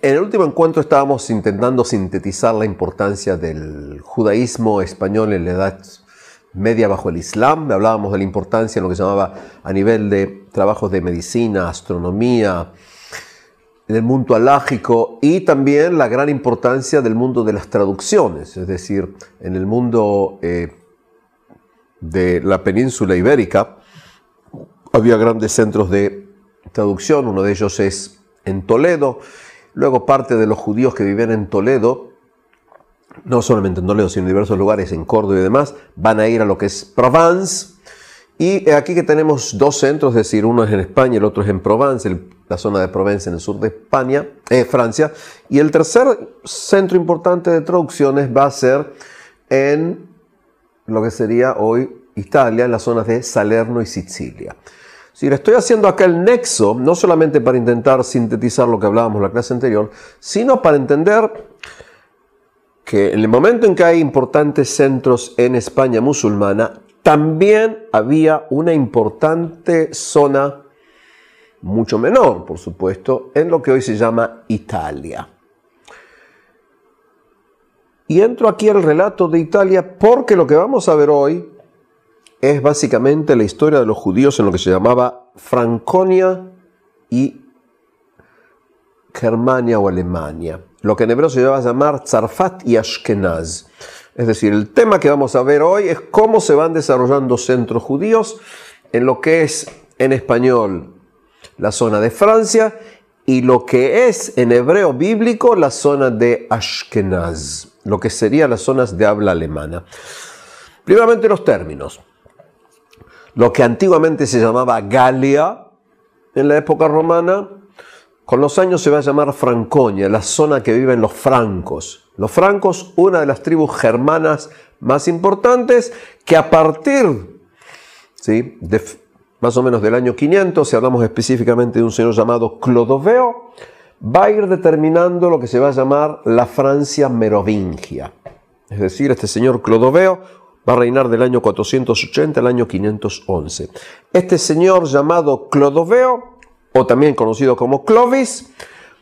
En el último encuentro estábamos intentando sintetizar la importancia del judaísmo español en la Edad Media bajo el Islam. Hablábamos de la importancia en lo que llamaba a nivel de trabajos de medicina, astronomía, en el mundo alágico y también la gran importancia del mundo de las traducciones, es decir, en el mundo eh, de la península ibérica había grandes centros de traducción, uno de ellos es en Toledo, Luego parte de los judíos que vivían en Toledo, no solamente en Toledo, sino en diversos lugares, en Córdoba y demás, van a ir a lo que es Provence. Y aquí que tenemos dos centros, es decir, uno es en España, el otro es en Provence, la zona de Provence en el sur de España, eh, Francia. Y el tercer centro importante de traducciones va a ser en lo que sería hoy Italia, en las zonas de Salerno y Sicilia. Si le estoy haciendo acá el nexo, no solamente para intentar sintetizar lo que hablábamos en la clase anterior, sino para entender que en el momento en que hay importantes centros en España musulmana, también había una importante zona, mucho menor, por supuesto, en lo que hoy se llama Italia. Y entro aquí al relato de Italia porque lo que vamos a ver hoy es básicamente la historia de los judíos en lo que se llamaba Franconia y Germania o Alemania, lo que en hebreo se lleva a llamar Zarfat y Ashkenaz. Es decir, el tema que vamos a ver hoy es cómo se van desarrollando centros judíos en lo que es en español la zona de Francia y lo que es en hebreo bíblico la zona de Ashkenaz, lo que serían las zonas de habla alemana. Primeramente los términos lo que antiguamente se llamaba Galia en la época romana, con los años se va a llamar Franconia, la zona que viven los francos. Los francos, una de las tribus germanas más importantes, que a partir ¿sí? de más o menos del año 500, si hablamos específicamente de un señor llamado Clodoveo, va a ir determinando lo que se va a llamar la Francia merovingia. Es decir, este señor Clodoveo Va a reinar del año 480 al año 511. Este señor llamado Clodoveo, o también conocido como Clovis,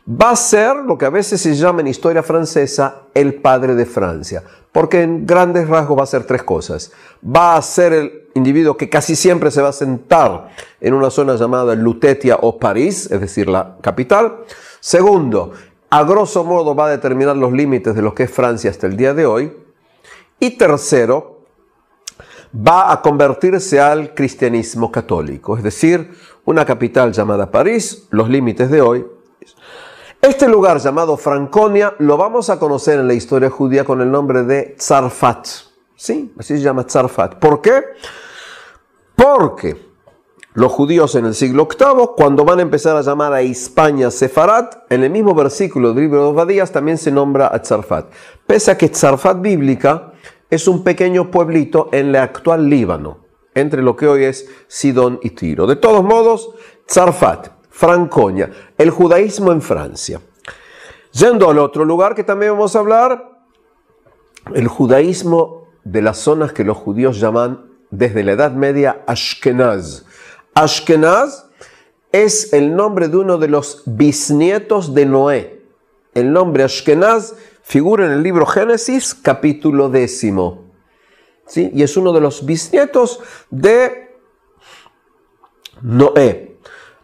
va a ser lo que a veces se llama en historia francesa el padre de Francia, porque en grandes rasgos va a ser tres cosas. Va a ser el individuo que casi siempre se va a sentar en una zona llamada Lutetia o París, es decir, la capital. Segundo, a grosso modo va a determinar los límites de lo que es Francia hasta el día de hoy. Y tercero, va a convertirse al cristianismo católico, es decir, una capital llamada París, los límites de hoy. Este lugar llamado Franconia lo vamos a conocer en la historia judía con el nombre de Tzarfat. Sí, así se llama Tzarfat. ¿Por qué? Porque los judíos en el siglo VIII, cuando van a empezar a llamar a España Sefarat, en el mismo versículo del libro de Obadías también se nombra a Tzarfat. Pese a que Tzarfat bíblica es un pequeño pueblito en el actual Líbano, entre lo que hoy es Sidón y Tiro. De todos modos, Zarfat, Franconia, el judaísmo en Francia. Yendo al otro lugar que también vamos a hablar, el judaísmo de las zonas que los judíos llaman desde la Edad Media Ashkenaz. Ashkenaz es el nombre de uno de los bisnietos de Noé. El nombre Ashkenaz Figura en el libro Génesis, capítulo décimo. ¿sí? Y es uno de los bisnietos de Noé.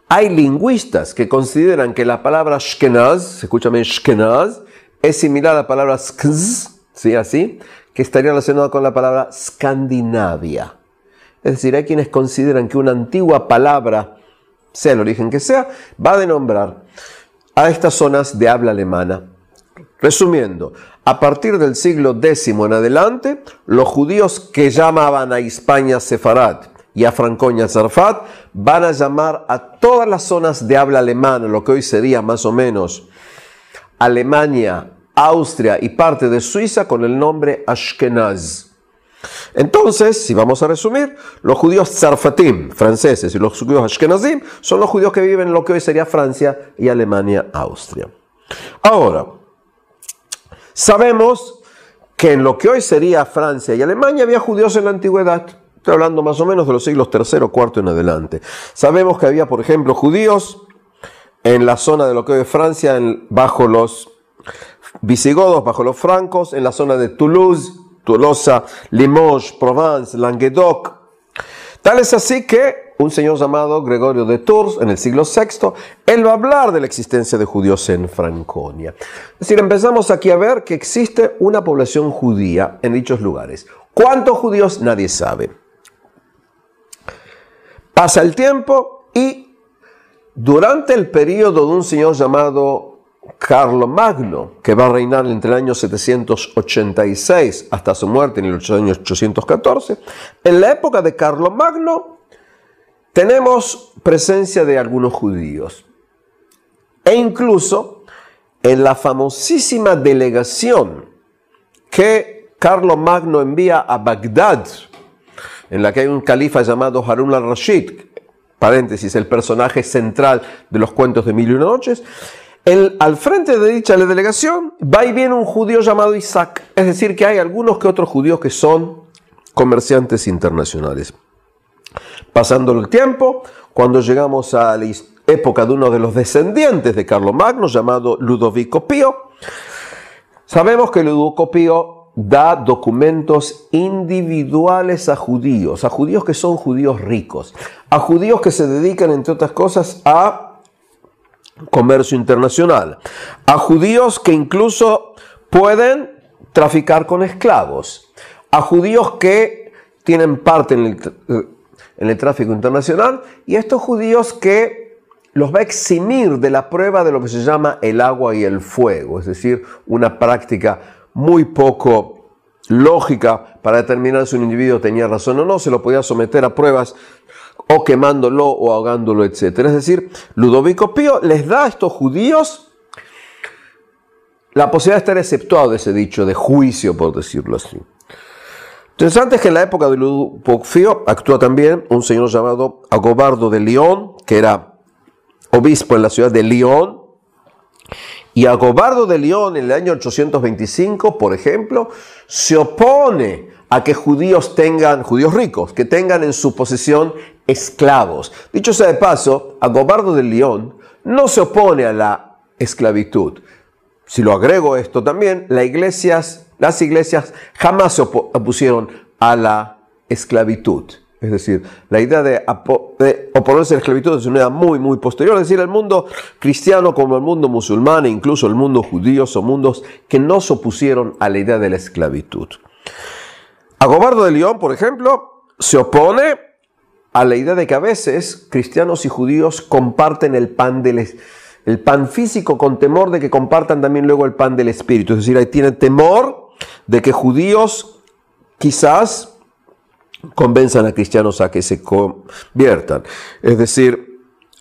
Hay lingüistas que consideran que la palabra Shkenaz, escúchame, Shkenaz, es similar a la palabra Skz, ¿sí? Así, que estaría relacionada con la palabra Escandinavia. Es decir, hay quienes consideran que una antigua palabra, sea el origen que sea, va a denombrar a estas zonas de habla alemana. Resumiendo, a partir del siglo X en adelante, los judíos que llamaban a España Sefarad y a Franconia Zarfat van a llamar a todas las zonas de habla alemana, lo que hoy sería más o menos Alemania, Austria y parte de Suiza con el nombre Ashkenaz. Entonces, si vamos a resumir, los judíos zarfatim, franceses, y los judíos ashkenazim, son los judíos que viven en lo que hoy sería Francia y Alemania, Austria. Ahora, Sabemos que en lo que hoy sería Francia y Alemania había judíos en la antigüedad. Estoy hablando más o menos de los siglos III, IV en adelante. Sabemos que había, por ejemplo, judíos en la zona de lo que hoy es Francia, bajo los visigodos, bajo los francos, en la zona de Toulouse, Tolosa, Limoges, Provence, Languedoc. Tal es así que un señor llamado Gregorio de Tours en el siglo VI, él va a hablar de la existencia de judíos en Franconia. Es decir, empezamos aquí a ver que existe una población judía en dichos lugares. ¿Cuántos judíos? Nadie sabe. Pasa el tiempo y durante el periodo de un señor llamado Carlo Magno, que va a reinar entre el año 786 hasta su muerte en el año 814, en la época de Carlo Magno tenemos presencia de algunos judíos e incluso en la famosísima delegación que Carlos Magno envía a Bagdad, en la que hay un califa llamado Harun al-Rashid, paréntesis, el personaje central de los cuentos de Mil y una noches, al frente de dicha delegación va y viene un judío llamado Isaac, es decir, que hay algunos que otros judíos que son comerciantes internacionales. Pasando el tiempo, cuando llegamos a la época de uno de los descendientes de Carlomagno, llamado Ludovico Pío, sabemos que Ludovico Pío da documentos individuales a judíos, a judíos que son judíos ricos, a judíos que se dedican, entre otras cosas, a comercio internacional, a judíos que incluso pueden traficar con esclavos, a judíos que tienen parte en el eh, en el tráfico internacional y estos judíos que los va a eximir de la prueba de lo que se llama el agua y el fuego, es decir, una práctica muy poco lógica para determinar si un individuo tenía razón o no, se lo podía someter a pruebas o quemándolo o ahogándolo, etc. Es decir, Ludovico Pío les da a estos judíos la posibilidad de estar exceptuados de ese dicho de juicio, por decirlo así. Interesante es que en la época de Ludwig actúa también un señor llamado Agobardo de León, que era obispo en la ciudad de León. Y Agobardo de León en el año 825, por ejemplo, se opone a que judíos tengan, judíos ricos, que tengan en su posesión esclavos. Dicho sea de paso, Agobardo de León no se opone a la esclavitud. Si lo agrego esto también, la iglesia las iglesias jamás se opusieron a la esclavitud. Es decir, la idea de, oponerse a la esclavitud es una idea muy, muy posterior. Es decir, el mundo cristiano como el mundo musulmán e incluso el mundo judío son mundos que no se opusieron a la idea de la esclavitud. Agobardo de León, por ejemplo, se opone a la idea de que a veces cristianos y judíos comparten el pan del el pan físico con temor de que compartan también luego el pan del espíritu. Es decir, ahí tienen temor de que judíos quizás convenzan a cristianos a que se conviertan. Es decir,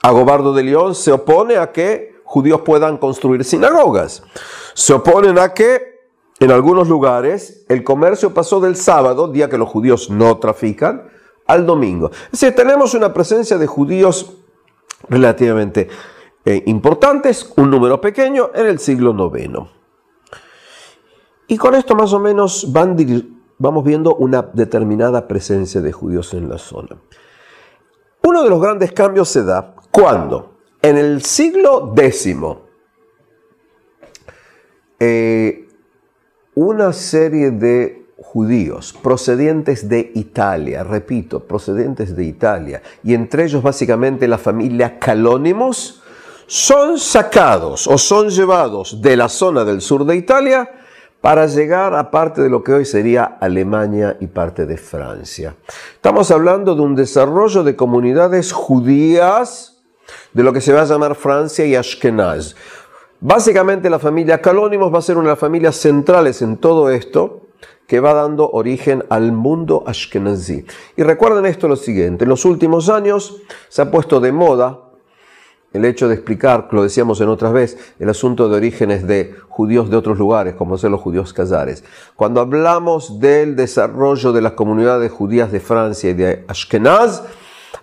Agobardo de León se opone a que judíos puedan construir sinagogas. Se oponen a que en algunos lugares el comercio pasó del sábado, día que los judíos no trafican, al domingo. Es decir, tenemos una presencia de judíos relativamente eh, importantes, un número pequeño en el siglo IX. Y con esto más o menos vamos viendo una determinada presencia de judíos en la zona. Uno de los grandes cambios se da cuando, en el siglo X, eh, una serie de judíos procedientes de Italia, repito, procedentes de Italia, y entre ellos básicamente la familia Calónimos, son sacados o son llevados de la zona del sur de Italia para llegar a parte de lo que hoy sería Alemania y parte de Francia. Estamos hablando de un desarrollo de comunidades judías de lo que se va a llamar Francia y Ashkenaz. Básicamente la familia Calónimos va a ser una de las familias centrales en todo esto, que va dando origen al mundo ashkenazí. Y recuerden esto lo siguiente, en los últimos años se ha puesto de moda el hecho de explicar, lo decíamos en otras veces, el asunto de orígenes de judíos de otros lugares, como son los judíos cazares. Cuando hablamos del desarrollo de las comunidades judías de Francia y de Ashkenaz,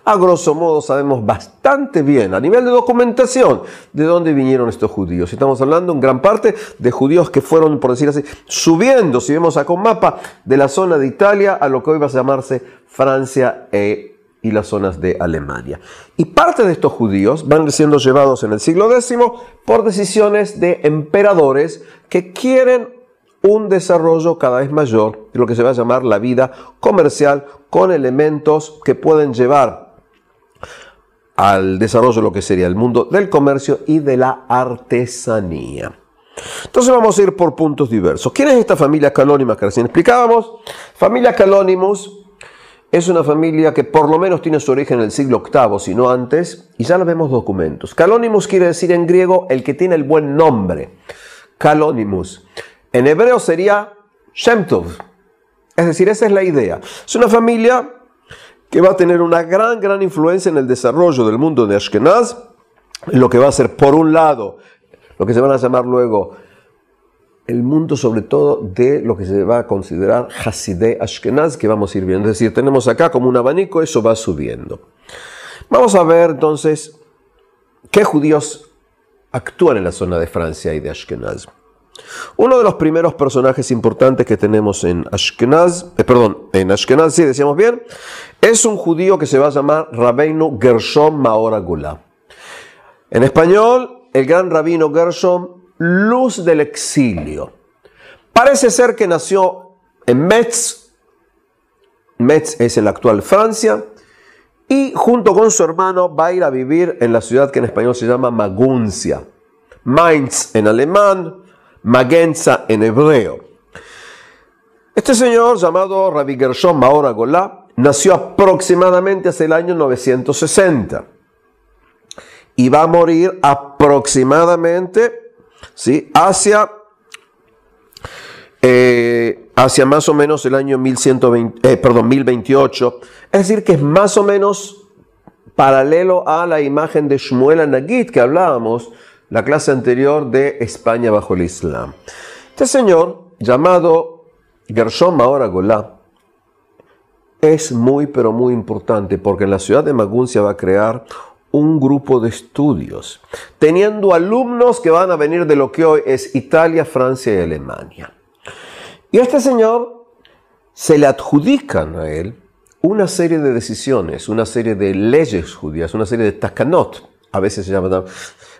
a grosso modo sabemos bastante bien, a nivel de documentación, de dónde vinieron estos judíos. Estamos hablando en gran parte de judíos que fueron, por decir así, subiendo, si vemos acá un mapa, de la zona de Italia a lo que hoy va a llamarse Francia e y las zonas de Alemania. Y parte de estos judíos van siendo llevados en el siglo X por decisiones de emperadores que quieren un desarrollo cada vez mayor de lo que se va a llamar la vida comercial con elementos que pueden llevar al desarrollo de lo que sería el mundo del comercio y de la artesanía. Entonces vamos a ir por puntos diversos. ¿Quién es esta familia Calónima que recién explicábamos? Familia Calónimus es una familia que por lo menos tiene su origen en el siglo VIII, si no antes, y ya lo vemos documentos. Calónimos quiere decir en griego el que tiene el buen nombre. Calónimos. En hebreo sería Shemtov. Es decir, esa es la idea. Es una familia que va a tener una gran, gran influencia en el desarrollo del mundo de Ashkenaz, lo que va a ser, por un lado, lo que se van a llamar luego el mundo sobre todo de lo que se va a considerar Hasidei Ashkenaz, que vamos a ir viendo. Es decir, tenemos acá como un abanico, eso va subiendo. Vamos a ver entonces qué judíos actúan en la zona de Francia y de Ashkenaz. Uno de los primeros personajes importantes que tenemos en Ashkenaz, eh, perdón, en Ashkenaz, sí, decíamos bien, es un judío que se va a llamar Rabbeinu Gershom Maoragula. En español, el gran rabino Gershom Luz del Exilio. Parece ser que nació en Metz, Metz es en la actual Francia, y junto con su hermano va a ir a vivir en la ciudad que en español se llama Maguncia, Mainz en alemán, Magenza en hebreo. Este señor, llamado Rabbi Gershon Maora nació aproximadamente hacia el año 960 y va a morir aproximadamente ¿sí? Hacia, eh, hacia más o menos el año 1028. Eh, es decir, que es más o menos paralelo a la imagen de Shmuel Nagit que hablábamos la clase anterior de España bajo el Islam. Este señor, llamado Gershom ahora Golá, es muy pero muy importante porque en la ciudad de Maguncia va a crear un grupo de estudios, teniendo alumnos que van a venir de lo que hoy es Italia, Francia y Alemania. Y a este señor se le adjudican a él una serie de decisiones, una serie de leyes judías, una serie de takanot, a veces se llama,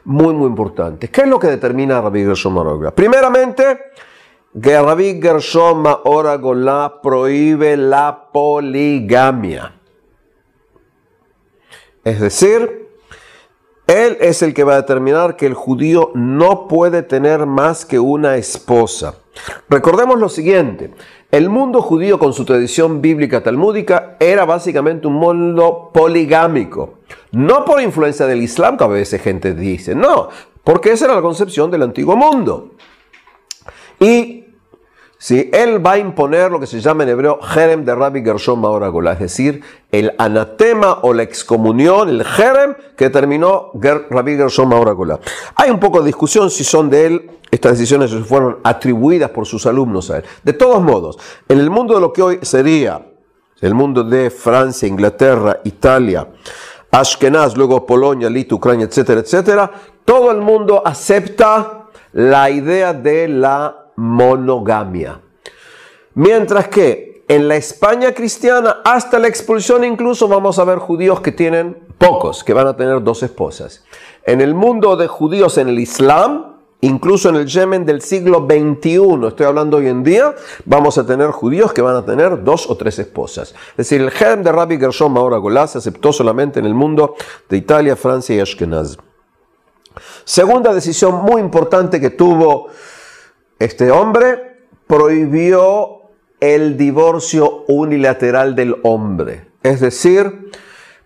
muy, muy importantes. ¿Qué es lo que determina a Rabbi Gershom Oragola? Primeramente, que Rabbi Gershom prohíbe la poligamia. Es decir, él es el que va a determinar que el judío no puede tener más que una esposa. Recordemos lo siguiente, el mundo judío con su tradición bíblica talmúdica era básicamente un mundo poligámico, no por influencia del Islam, que a veces gente dice, no, porque esa era la concepción del antiguo mundo. Y él va a imponer lo que se llama en hebreo Jerem de Rabbi Gershon Maoragola, es decir, el anatema o la excomunión, el Jerem que terminó Rabbi Gershon Maoragola. Hay un poco de discusión si son de él estas decisiones fueron atribuidas por sus alumnos a él. De todos modos, en el mundo de lo que hoy sería el mundo de Francia, Inglaterra, Italia, Ashkenaz, luego Polonia, Lito, Ucrania, etcétera, etcétera, todo el mundo acepta la idea de la monogamia. Mientras que en la España cristiana, hasta la expulsión incluso, vamos a ver judíos que tienen pocos, que van a tener dos esposas. En el mundo de judíos en el Islam, incluso en el Yemen del siglo XXI, estoy hablando hoy en día, vamos a tener judíos que van a tener dos o tres esposas. Es decir, el germ de Rabbi Gershom ahora Golá aceptó solamente en el mundo de Italia, Francia y Ashkenaz. Segunda decisión muy importante que tuvo este hombre prohibió el divorcio unilateral del hombre, es decir,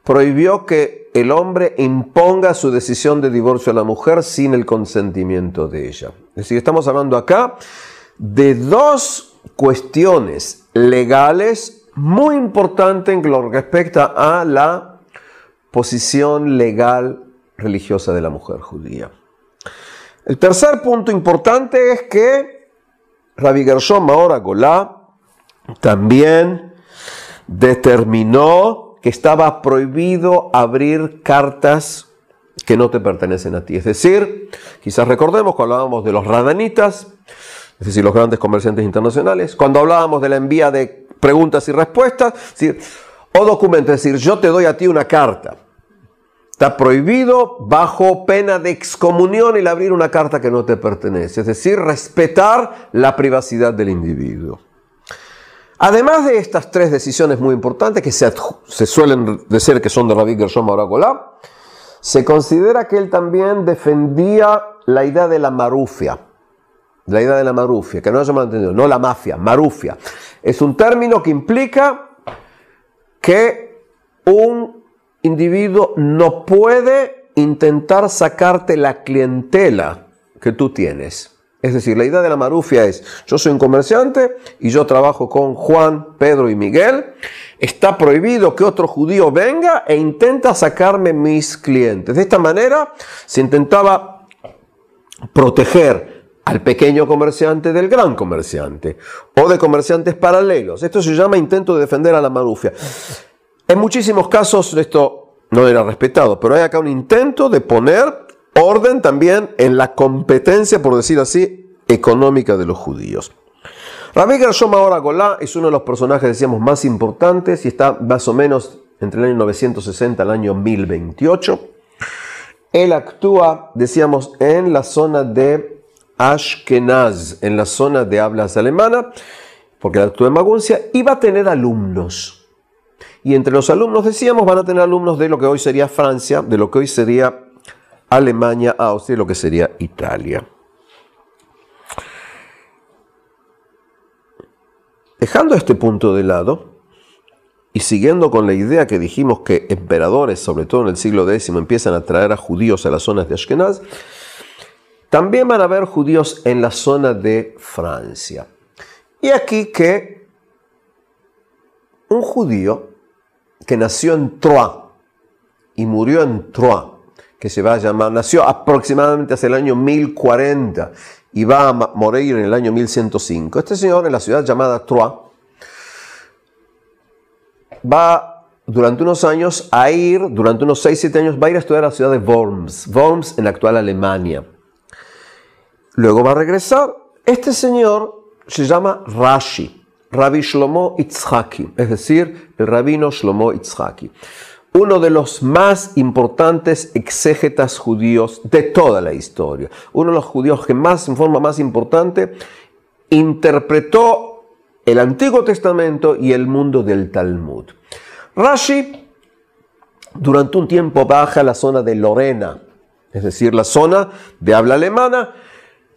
prohibió que el hombre imponga su decisión de divorcio a la mujer sin el consentimiento de ella. Es decir, estamos hablando acá de dos cuestiones legales muy importantes en lo a la posición legal religiosa de la mujer judía. El tercer punto importante es que Rabbi Gershom ahora Golá también determinó que estaba prohibido abrir cartas que no te pertenecen a ti. Es decir, quizás recordemos cuando hablábamos de los radanitas, es decir, los grandes comerciantes internacionales, cuando hablábamos de la envía de preguntas y respuestas, o documentos, es decir, yo te doy a ti una carta, Está prohibido bajo pena de excomunión el abrir una carta que no te pertenece, es decir, respetar la privacidad del individuo. Además de estas tres decisiones muy importantes que se, se suelen decir que son de Rabbi Gershom Baragolá, se considera que él también defendía la idea de la marufia. La idea de la marufia, que no se me entendido, no la mafia, marufia. Es un término que implica que un individuo no puede intentar sacarte la clientela que tú tienes. Es decir, la idea de la marufia es, yo soy un comerciante y yo trabajo con Juan, Pedro y Miguel. Está prohibido que otro judío venga e intenta sacarme mis clientes. De esta manera se intentaba proteger al pequeño comerciante del gran comerciante o de comerciantes paralelos. Esto se llama intento de defender a la marufia. En muchísimos casos esto no era respetado, pero hay acá un intento de poner orden también en la competencia, por decir así, económica de los judíos. Rabbi Gershom ahora Golá es uno de los personajes, decíamos, más importantes y está más o menos entre el año 960 al año 1028. Él actúa, decíamos, en la zona de Ashkenaz, en la zona de hablas alemana, porque él actúa en Maguncia, y va a tener alumnos. Y entre los alumnos, decíamos, van a tener alumnos de lo que hoy sería Francia, de lo que hoy sería Alemania, Austria, lo que sería Italia. Dejando este punto de lado y siguiendo con la idea que dijimos que emperadores, sobre todo en el siglo X, empiezan a traer a judíos a las zonas de Ashkenaz, también van a haber judíos en la zona de Francia. Y aquí que un judío que nació en Troyes y murió en Troyes, que se va a llamar, nació aproximadamente hacia el año 1040 y va a morir en el año 1105. Este señor en la ciudad llamada Troyes va durante unos años a ir, durante unos 6-7 años, va a ir a estudiar a la ciudad de Worms, Worms en la actual Alemania. Luego va a regresar. Este señor se llama Rashi. Rabbi Shlomo Itzhaki, es decir, el rabino Shlomo Itzhaki, uno de los más importantes exégetas judíos de toda la historia, uno de los judíos que más, en forma más importante, interpretó el Antiguo Testamento y el mundo del Talmud. Rashi durante un tiempo baja a la zona de Lorena, es decir, la zona de habla alemana,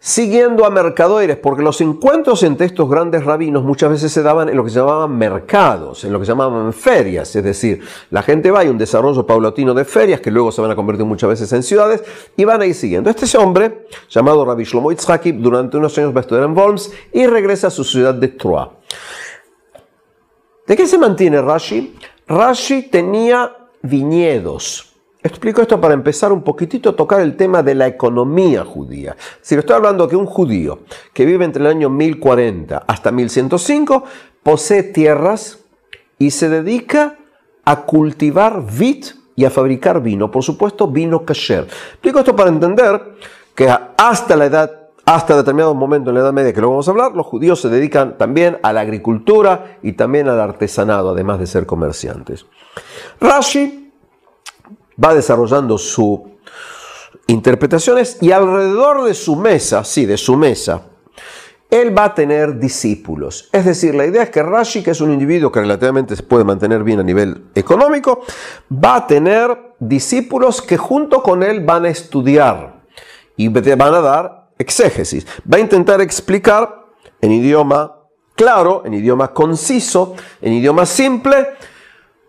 siguiendo a mercaderes, porque los encuentros entre estos grandes rabinos muchas veces se daban en lo que se llamaban mercados, en lo que se llamaban ferias, es decir, la gente va y un desarrollo paulatino de ferias que luego se van a convertir muchas veces en ciudades y van a ir siguiendo. Este hombre, llamado Rabbi Shlomo Itzhaki, durante unos años va a estudiar en Worms y regresa a su ciudad de Troyes. ¿De qué se mantiene Rashi? Rashi tenía viñedos Explico esto para empezar un poquitito a tocar el tema de la economía judía. Si le estoy hablando que un judío que vive entre el año 1040 hasta 1105 posee tierras y se dedica a cultivar vid y a fabricar vino, por supuesto vino kasher. Explico esto para entender que hasta la edad hasta determinado momento en la Edad Media, que lo vamos a hablar, los judíos se dedican también a la agricultura y también al artesanado, además de ser comerciantes. Rashi va desarrollando su interpretaciones y alrededor de su mesa, sí, de su mesa, él va a tener discípulos. Es decir, la idea es que Rashi, que es un individuo que relativamente se puede mantener bien a nivel económico, va a tener discípulos que junto con él van a estudiar y van a dar exégesis. Va a intentar explicar en idioma claro, en idioma conciso, en idioma simple,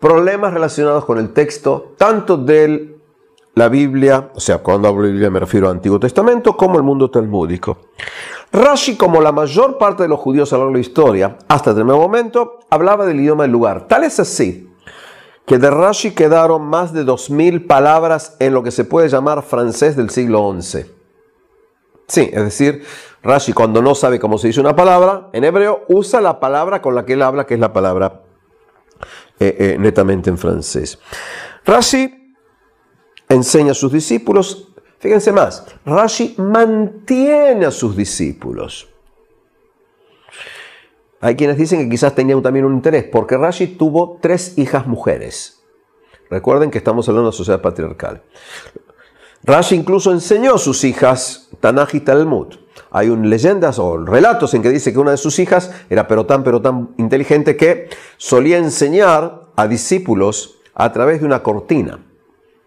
problemas relacionados con el texto, tanto de la Biblia, o sea, cuando hablo de Biblia me refiero al Antiguo Testamento, como el mundo talmúdico. Rashi, como la mayor parte de los judíos a lo largo de la historia, hasta el este nuevo momento, hablaba del idioma del lugar. Tal es así que de Rashi quedaron más de 2.000 palabras en lo que se puede llamar francés del siglo XI. Sí, es decir, Rashi cuando no sabe cómo se dice una palabra, en hebreo usa la palabra con la que él habla, que es la palabra eh, eh, netamente en francés. Rashi enseña a sus discípulos, fíjense más, Rashi mantiene a sus discípulos. Hay quienes dicen que quizás tenían también un interés, porque Rashi tuvo tres hijas mujeres. Recuerden que estamos hablando de una sociedad patriarcal. Rashi incluso enseñó a sus hijas Tanaj y Talmud. Hay un, leyendas o relatos en que dice que una de sus hijas era pero tan, pero tan inteligente que solía enseñar a discípulos a través de una cortina.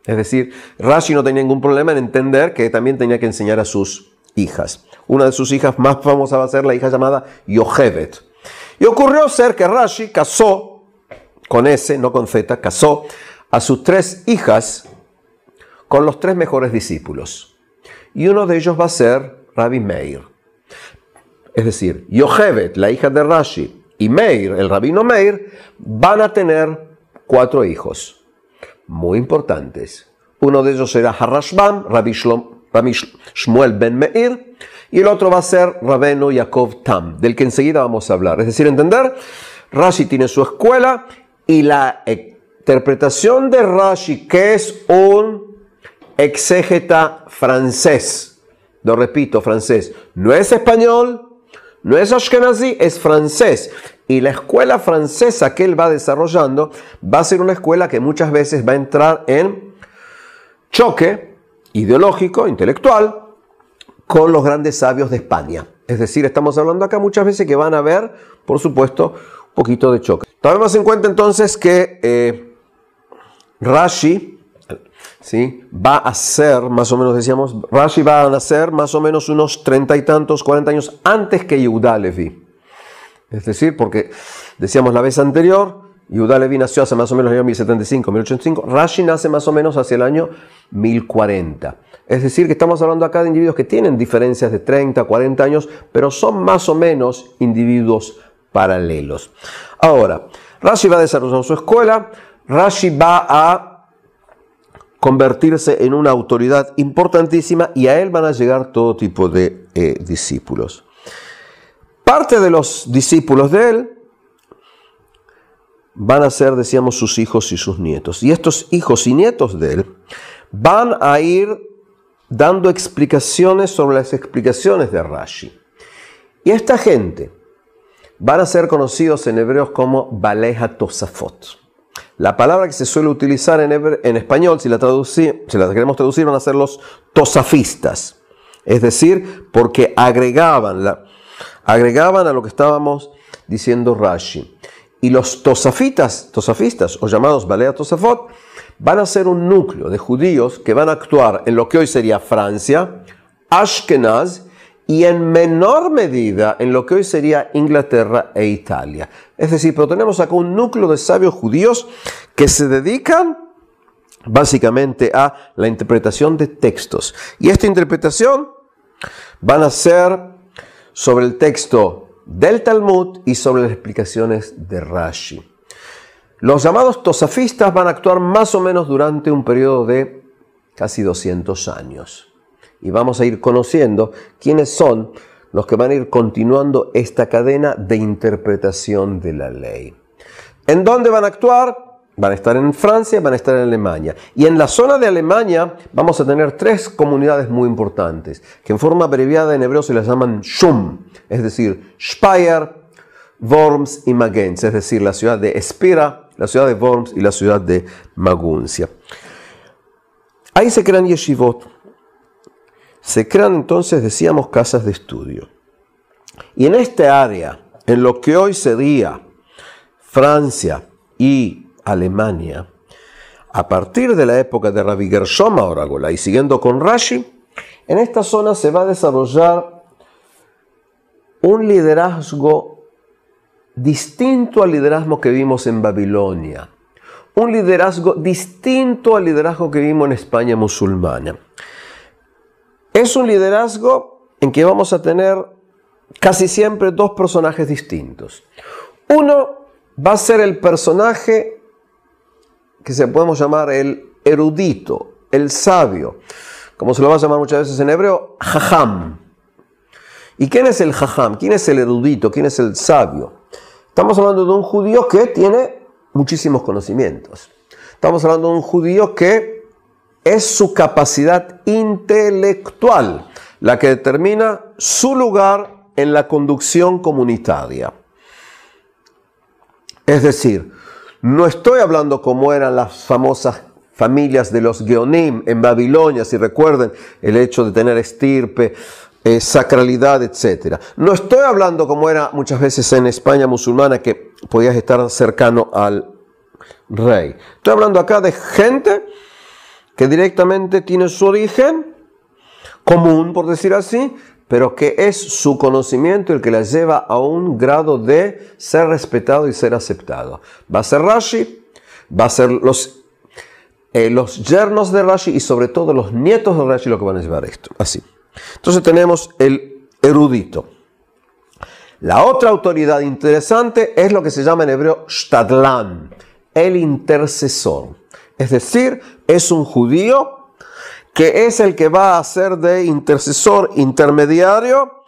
Es decir, Rashi no tenía ningún problema en entender que también tenía que enseñar a sus hijas. Una de sus hijas más famosa va a ser la hija llamada Yohevet. Y ocurrió ser que Rashi casó, con ese, no con Z, casó a sus tres hijas con los tres mejores discípulos. Y uno de ellos va a ser Rabbi Meir. Es decir, Yochevet, la hija de Rashi, y Meir, el rabino Meir, van a tener cuatro hijos muy importantes. Uno de ellos será Harashbam, Rabbi, Shmuel ben Meir, y el otro va a ser Rabeno Yaakov Tam, del que enseguida vamos a hablar. Es decir, entender, Rashi tiene su escuela y la interpretación de Rashi, que es un exégeta francés lo repito, francés. No es español, no es Ashkenazi, es francés. Y la escuela francesa que él va desarrollando va a ser una escuela que muchas veces va a entrar en choque ideológico, intelectual, con los grandes sabios de España. Es decir, estamos hablando acá muchas veces que van a haber, por supuesto, un poquito de choque. Tenemos en cuenta entonces que eh, Rashi va a ser, más o menos decíamos, Rashi va a nacer más o menos unos treinta y tantos, cuarenta años antes que Yudhalevi. Levi. Es decir, porque decíamos la vez anterior, Yudhalevi Levi nació hace más o menos el año 1075, 1085 Rashi nace más o menos hacia el año 1040. Es decir, que estamos hablando acá de individuos que tienen diferencias de 30, 40 años, pero son más o menos individuos paralelos. Ahora, Rashi va a desarrollar su escuela, Rashi va a convertirse en una autoridad importantísima y a él van a llegar todo tipo de eh, discípulos. Parte de los discípulos de él van a ser, decíamos, sus hijos y sus nietos. Y estos hijos y nietos de él van a ir dando explicaciones sobre las explicaciones de Rashi. Y esta gente van a ser conocidos en hebreos como Baleja la palabra que se suele utilizar en, español, si la, la queremos traducir, van a ser los tosafistas. Es decir, porque agregaban, la, agregaban a lo que estábamos diciendo Rashi. Y los tosafitas, tosafistas, o llamados Balea Tosafot, van a ser un núcleo de judíos que van a actuar en lo que hoy sería Francia, Ashkenaz y en menor medida en lo que hoy sería Inglaterra e Italia. Es decir, pero tenemos acá un núcleo de sabios judíos que se dedican básicamente a la interpretación de textos. Y esta interpretación van a ser sobre el texto del Talmud y sobre las explicaciones de Rashi. Los llamados tosafistas van a actuar más o menos durante un periodo de casi 200 años y vamos a ir conociendo quiénes son los que van a ir continuando esta cadena de interpretación de la ley. ¿En dónde van a actuar? Van a estar en Francia, van a estar en Alemania. Y en la zona de Alemania vamos a tener tres comunidades muy importantes, que en forma abreviada en hebreo se las llaman Shum, es decir, Speyer, Worms y Maguncia, es decir, la ciudad de Espira, la ciudad de Worms y la ciudad de Maguncia. Ahí se crean yeshivot. Se crean entonces, decíamos, casas de estudio. Y en esta área, en lo que hoy sería Francia y Alemania, a partir de la época de Rabbi Gershom la y siguiendo con Rashi, en esta zona se va a desarrollar un liderazgo distinto al liderazgo que vimos en Babilonia, un liderazgo distinto al liderazgo que vimos en España musulmana. Es un liderazgo en que vamos a tener casi siempre dos personajes distintos. Uno va a ser el personaje que se podemos llamar el erudito, el sabio, como se lo va a llamar muchas veces en hebreo, jajam. ¿Y quién es el jajam? ¿Quién es el erudito? ¿Quién es el sabio? Estamos hablando de un judío que tiene muchísimos conocimientos. Estamos hablando de un judío que es su capacidad intelectual la que determina su lugar en la conducción comunitaria. Es decir, no estoy hablando como eran las famosas familias de los Geonim en Babilonia, si recuerden el hecho de tener estirpe, eh, sacralidad, etc. No estoy hablando como era muchas veces en España musulmana que podías estar cercano al rey. Estoy hablando acá de gente que directamente tiene su origen común, por decir así, pero que es su conocimiento el que la lleva a un grado de ser respetado y ser aceptado. Va a ser Rashi, va a ser los, eh, los yernos de Rashi y sobre todo los nietos de Rashi lo que van a llevar esto. Así. Entonces tenemos el erudito. La otra autoridad interesante es lo que se llama en hebreo Shtadlan, el intercesor. Es decir, es un judío que es el que va a ser de intercesor intermediario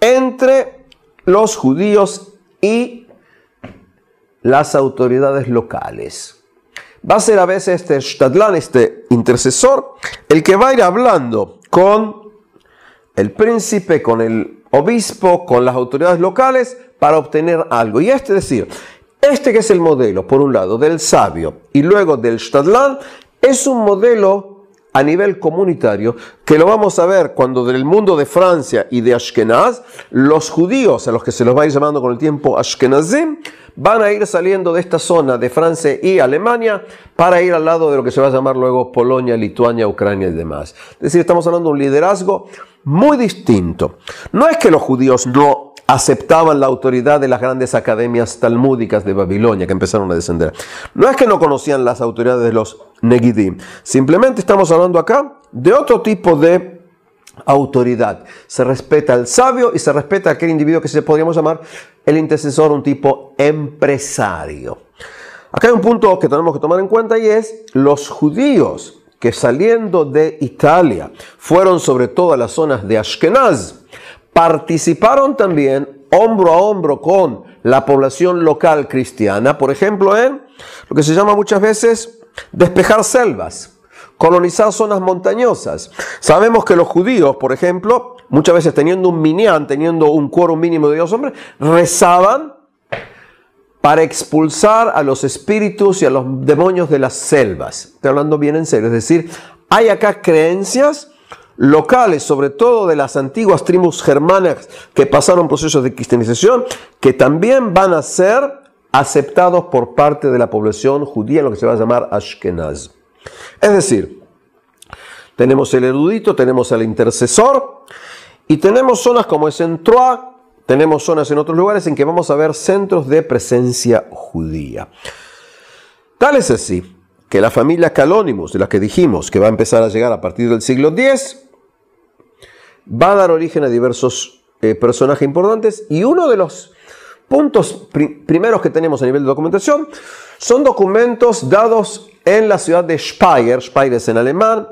entre los judíos y las autoridades locales. Va a ser a veces este shtadlán, este intercesor, el que va a ir hablando con el príncipe, con el obispo, con las autoridades locales para obtener algo. Y es decir, este que es el modelo, por un lado, del sabio y luego del Stadlán, es un modelo a nivel comunitario que lo vamos a ver cuando del mundo de Francia y de Ashkenaz, los judíos, a los que se los va a ir llamando con el tiempo Ashkenazim, van a ir saliendo de esta zona de Francia y Alemania para ir al lado de lo que se va a llamar luego Polonia, Lituania, Ucrania y demás. Es decir, estamos hablando de un liderazgo muy distinto. No es que los judíos no aceptaban la autoridad de las grandes academias talmúdicas de Babilonia que empezaron a descender. No es que no conocían las autoridades de los Negidim, simplemente estamos hablando acá de otro tipo de autoridad. Se respeta al sabio y se respeta aquel individuo que se podríamos llamar el intercesor, un tipo empresario. Acá hay un punto que tenemos que tomar en cuenta y es los judíos que saliendo de Italia fueron sobre todo a las zonas de Ashkenaz, participaron también hombro a hombro con la población local cristiana, por ejemplo, en lo que se llama muchas veces despejar selvas, colonizar zonas montañosas. Sabemos que los judíos, por ejemplo, muchas veces teniendo un minián, teniendo un quórum mínimo de dos hombres, rezaban para expulsar a los espíritus y a los demonios de las selvas. Estoy hablando bien en serio, es decir, hay acá creencias locales, sobre todo de las antiguas tribus germanas que pasaron procesos de cristianización, que también van a ser aceptados por parte de la población judía, lo que se va a llamar Ashkenaz. Es decir, tenemos el erudito, tenemos el intercesor y tenemos zonas como es en Troyes, tenemos zonas en otros lugares en que vamos a ver centros de presencia judía. Tal es así que la familia Calónimos, de la que dijimos que va a empezar a llegar a partir del siglo X, va a dar origen a diversos eh, personajes importantes y uno de los puntos primeros que tenemos a nivel de documentación son documentos dados en la ciudad de Speyer, Speyer es en alemán,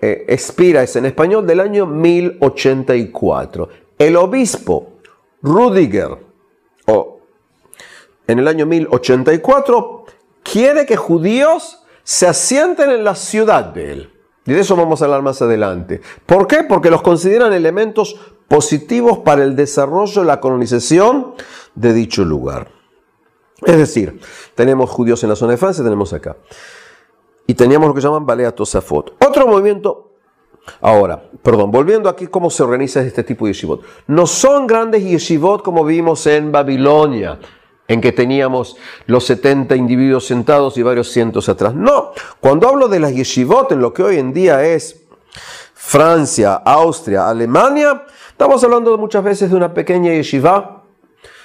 eh, es en español, del año 1084. El obispo Rudiger, o en el año 1084, quiere que judíos se asienten en la ciudad de él. Y de eso vamos a hablar más adelante. ¿Por qué? Porque los consideran elementos positivos para el desarrollo de la colonización de dicho lugar. Es decir, tenemos judíos en la zona de Francia, tenemos acá. Y teníamos lo que llaman Baleatosafot. Otro movimiento Ahora, perdón, volviendo aquí, ¿cómo se organiza este tipo de yeshivot? No son grandes yeshivot como vimos en Babilonia, en que teníamos los 70 individuos sentados y varios cientos atrás. No, cuando hablo de las yeshivot, en lo que hoy en día es Francia, Austria, Alemania, estamos hablando muchas veces de una pequeña yeshiva,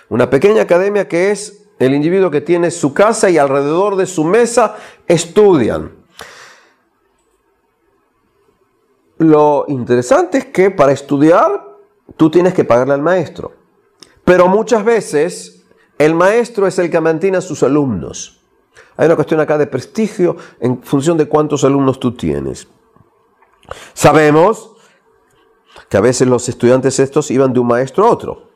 una pequeña academia que es el individuo que tiene su casa y alrededor de su mesa estudian. Lo interesante es que para estudiar tú tienes que pagarle al maestro. Pero muchas veces el maestro es el que mantiene a sus alumnos. Hay una cuestión acá de prestigio en función de cuántos alumnos tú tienes. Sabemos que a veces los estudiantes estos iban de un maestro a otro.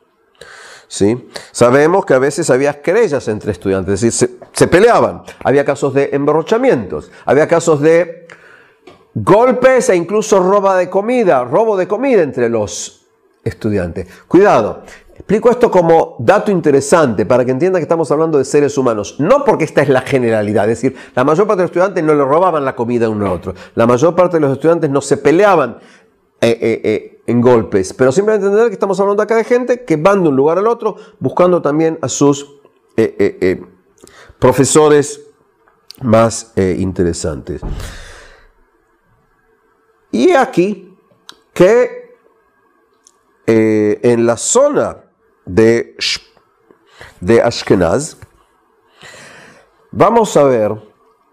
¿sí? Sabemos que a veces había querellas entre estudiantes, es decir, se, se peleaban. Había casos de emborrochamientos, había casos de golpes e incluso roba de comida, robo de comida entre los estudiantes. Cuidado, Explico esto como dato interesante para que entiendan que estamos hablando de seres humanos. No porque esta es la generalidad, es decir, la mayor parte de los estudiantes no le robaban la comida a uno a otro. La mayor parte de los estudiantes no se peleaban eh, eh, eh, en golpes. Pero simplemente entender que estamos hablando acá de gente que van de un lugar al otro buscando también a sus profesores más interesantes. Y aquí que en la zona de, de Ashkenaz, vamos a ver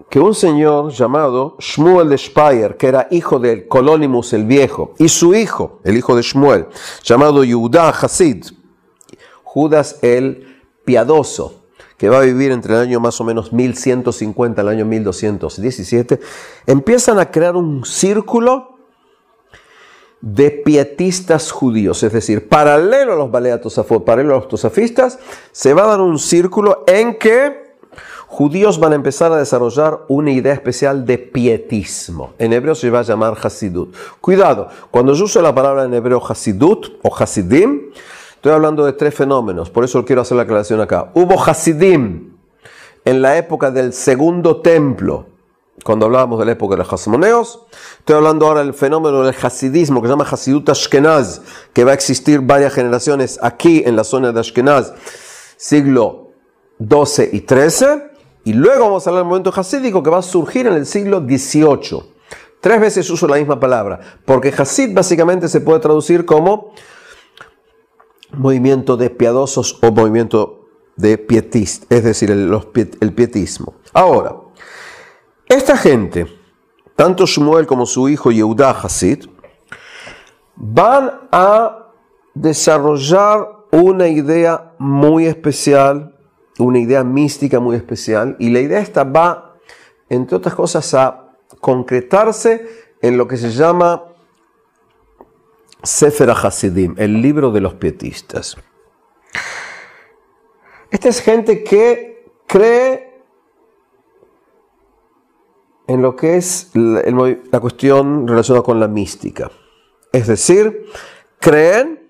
que un señor llamado Shmuel de Speyer, que era hijo del Colónimus el Viejo, y su hijo, el hijo de Shmuel, llamado Yudá Hasid, Judas el Piadoso, que va a vivir entre el año más o menos 1150 al año 1217, empiezan a crear un círculo de pietistas judíos, es decir, paralelo a los baleatosafos, paralelo a los tosafistas, se va a dar un círculo en que judíos van a empezar a desarrollar una idea especial de pietismo. En hebreo se va a llamar hasidut. Cuidado, cuando yo uso la palabra en hebreo hasidut o hasidim, estoy hablando de tres fenómenos, por eso quiero hacer la aclaración acá. Hubo hasidim en la época del segundo templo, cuando hablábamos de la época de los jasmoneos. Estoy hablando ahora del fenómeno del hasidismo que se llama Hasidut Ashkenaz, que va a existir varias generaciones aquí en la zona de Ashkenaz, siglo XII y XIII. Y luego vamos a hablar del movimiento Hasidico que va a surgir en el siglo XVIII. Tres veces uso la misma palabra, porque hasid básicamente se puede traducir como movimiento de piadosos o movimiento de pietistas es decir, el, el pietismo. Ahora, esta gente, tanto Shmuel como su hijo Yehuda Hasid, van a desarrollar una idea muy especial, una idea mística muy especial, y la idea esta va, entre otras cosas, a concretarse en lo que se llama Sefer HaSidim, el libro de los pietistas. Esta es gente que cree en lo que es la, cuestión relacionada con la mística. Es decir, creen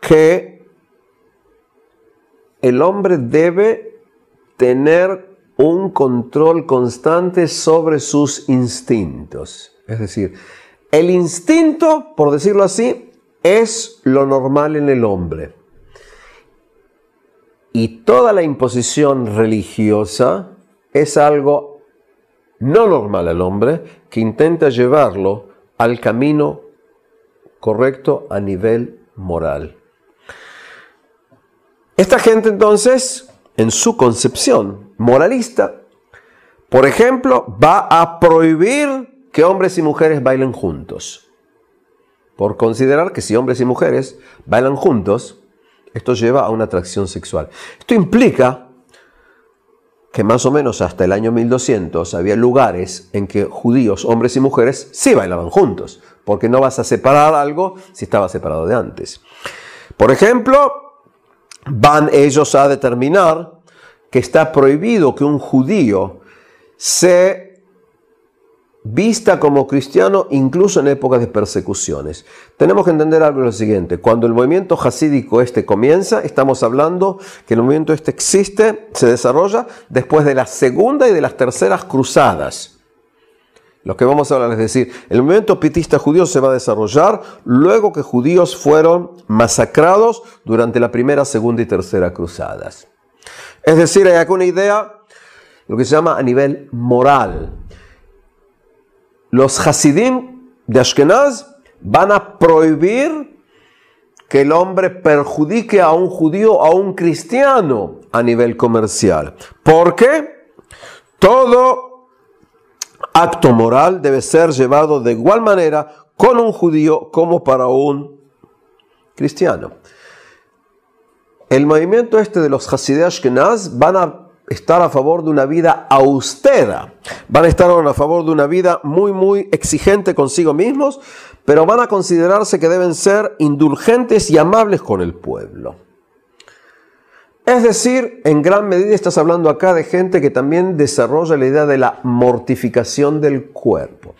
que el hombre debe tener un control constante sobre sus instintos. Es decir, el instinto, por decirlo así, es lo normal en el hombre. Y toda la imposición religiosa es algo no normal al hombre que intenta llevarlo al camino correcto a nivel moral. Esta gente entonces, en su concepción moralista, por ejemplo, va a prohibir que hombres y mujeres bailen juntos. Por considerar que si hombres y mujeres bailan juntos, esto lleva a una atracción sexual. Esto implica que más o menos hasta el año 1200 había lugares en que judíos, hombres y mujeres, sí bailaban juntos, porque no vas a separar algo si estaba separado de antes. Por ejemplo, van ellos a determinar que está prohibido que un judío se vista como cristiano incluso en épocas de persecuciones. Tenemos que entender algo lo siguiente, cuando el movimiento hasídico este comienza, estamos hablando que el movimiento este existe, se desarrolla después de la segunda y de las terceras cruzadas. Lo que vamos a hablar es decir, el movimiento pitista judío se va a desarrollar luego que judíos fueron masacrados durante la primera, segunda y tercera cruzadas. Es decir, hay una idea, lo que se llama a nivel moral, los Hasidim de Ashkenaz van a prohibir que el hombre perjudique a un judío, a un cristiano a nivel comercial. Porque todo acto moral debe ser llevado de igual manera con un judío como para un cristiano. El movimiento este de los de Ashkenaz van a estar a favor de una vida austera, van a estar a favor de una vida muy, muy exigente consigo mismos, pero van a considerarse que deben ser indulgentes y amables con el pueblo. Es decir, en gran medida estás hablando acá de gente que también desarrolla la idea de la mortificación del cuerpo.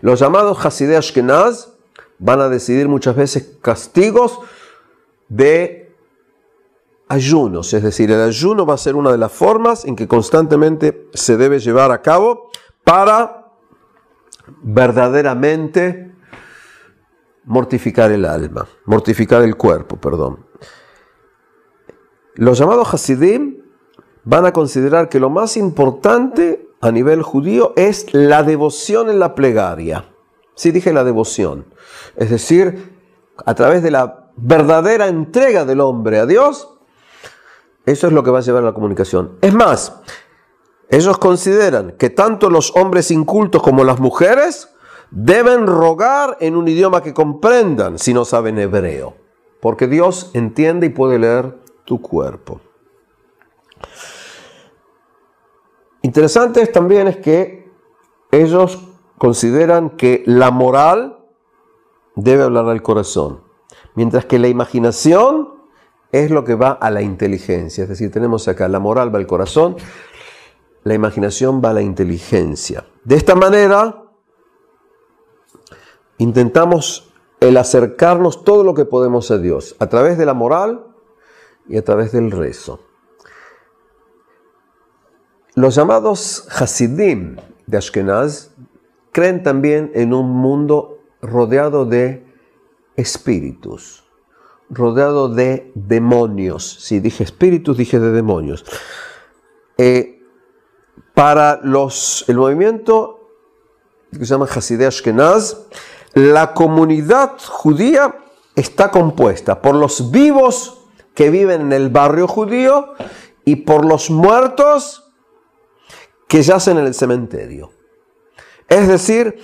Los llamados Hasidei Ashkenaz van a decidir muchas veces castigos de ayunos, es decir, el ayuno va a ser una de las formas en que constantemente se debe llevar a cabo para verdaderamente mortificar el alma, mortificar el cuerpo, perdón. Los llamados Hasidim van a considerar que lo más importante a nivel judío es la devoción en la plegaria. Sí dije la devoción, es decir, a través de la verdadera entrega del hombre a Dios, eso es lo que va a llevar a la comunicación. Es más, ellos consideran que tanto los hombres incultos como las mujeres deben rogar en un idioma que comprendan si no saben hebreo, porque Dios entiende y puede leer tu cuerpo. Interesante también es que ellos consideran que la moral debe hablar al corazón, mientras que la imaginación es lo que va a la inteligencia. Es decir, tenemos acá la moral va al corazón, la imaginación va a la inteligencia. De esta manera, intentamos el acercarnos todo lo que podemos a Dios, a través de la moral y a través del rezo. Los llamados Hasidim de Ashkenaz creen también en un mundo rodeado de espíritus rodeado de demonios. Si dije espíritus, dije de demonios. Eh, para los, el movimiento que se llama Hasidé Ashkenaz, la comunidad judía está compuesta por los vivos que viven en el barrio judío y por los muertos que yacen en el cementerio. Es decir,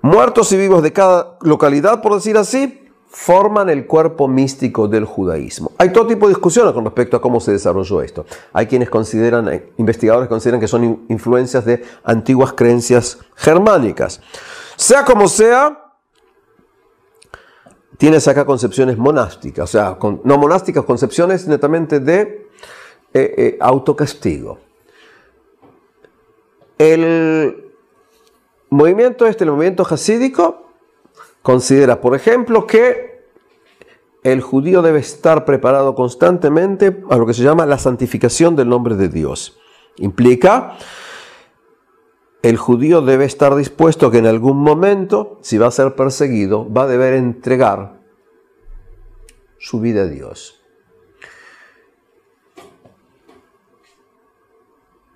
muertos y vivos de cada localidad, por decir así, forman el cuerpo místico del judaísmo. Hay todo tipo de discusiones con respecto a cómo se desarrolló esto. Hay quienes consideran, eh, investigadores consideran que son influencias de antiguas creencias germánicas. Sea como sea, tienes acá concepciones monásticas, o sea, no monásticas, concepciones netamente de eh, eh, autocastigo. El movimiento este, el movimiento hasídico, Considera, por ejemplo, que el judío debe estar preparado constantemente a lo que se llama la santificación del nombre de Dios. Implica, el judío debe estar dispuesto que en algún momento, si va a ser perseguido, va a deber entregar su vida a Dios.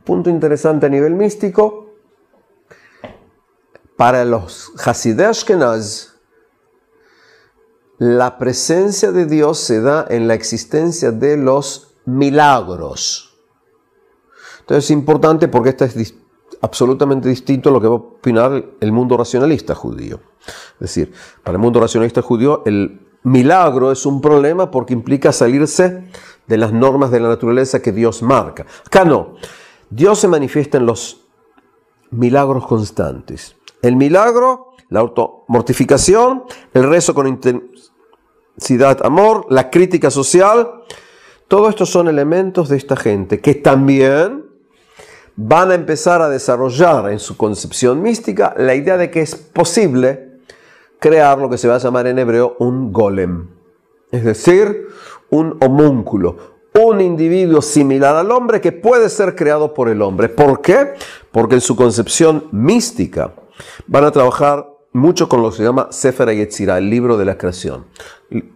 Punto interesante a nivel místico, para los que la presencia de Dios se da en la existencia de los milagros. Entonces es importante porque esto es absolutamente distinto a lo que va a opinar el mundo racionalista judío. Es decir, para el mundo racionalista judío el milagro es un problema porque implica salirse de las normas de la naturaleza que Dios marca. Acá no. Dios se manifiesta en los milagros constantes. El milagro, la automortificación, el rezo con intención. Amor, la crítica social. Todo estos son elementos de esta gente que también van a empezar a desarrollar en su concepción mística la idea de que es posible crear lo que se va a llamar en hebreo un golem, es decir, un homúnculo, un individuo similar al hombre que puede ser creado por el hombre. ¿Por qué? Porque en su concepción mística van a trabajar mucho con lo que se llama Sefer Yetzirah, el libro de la creación.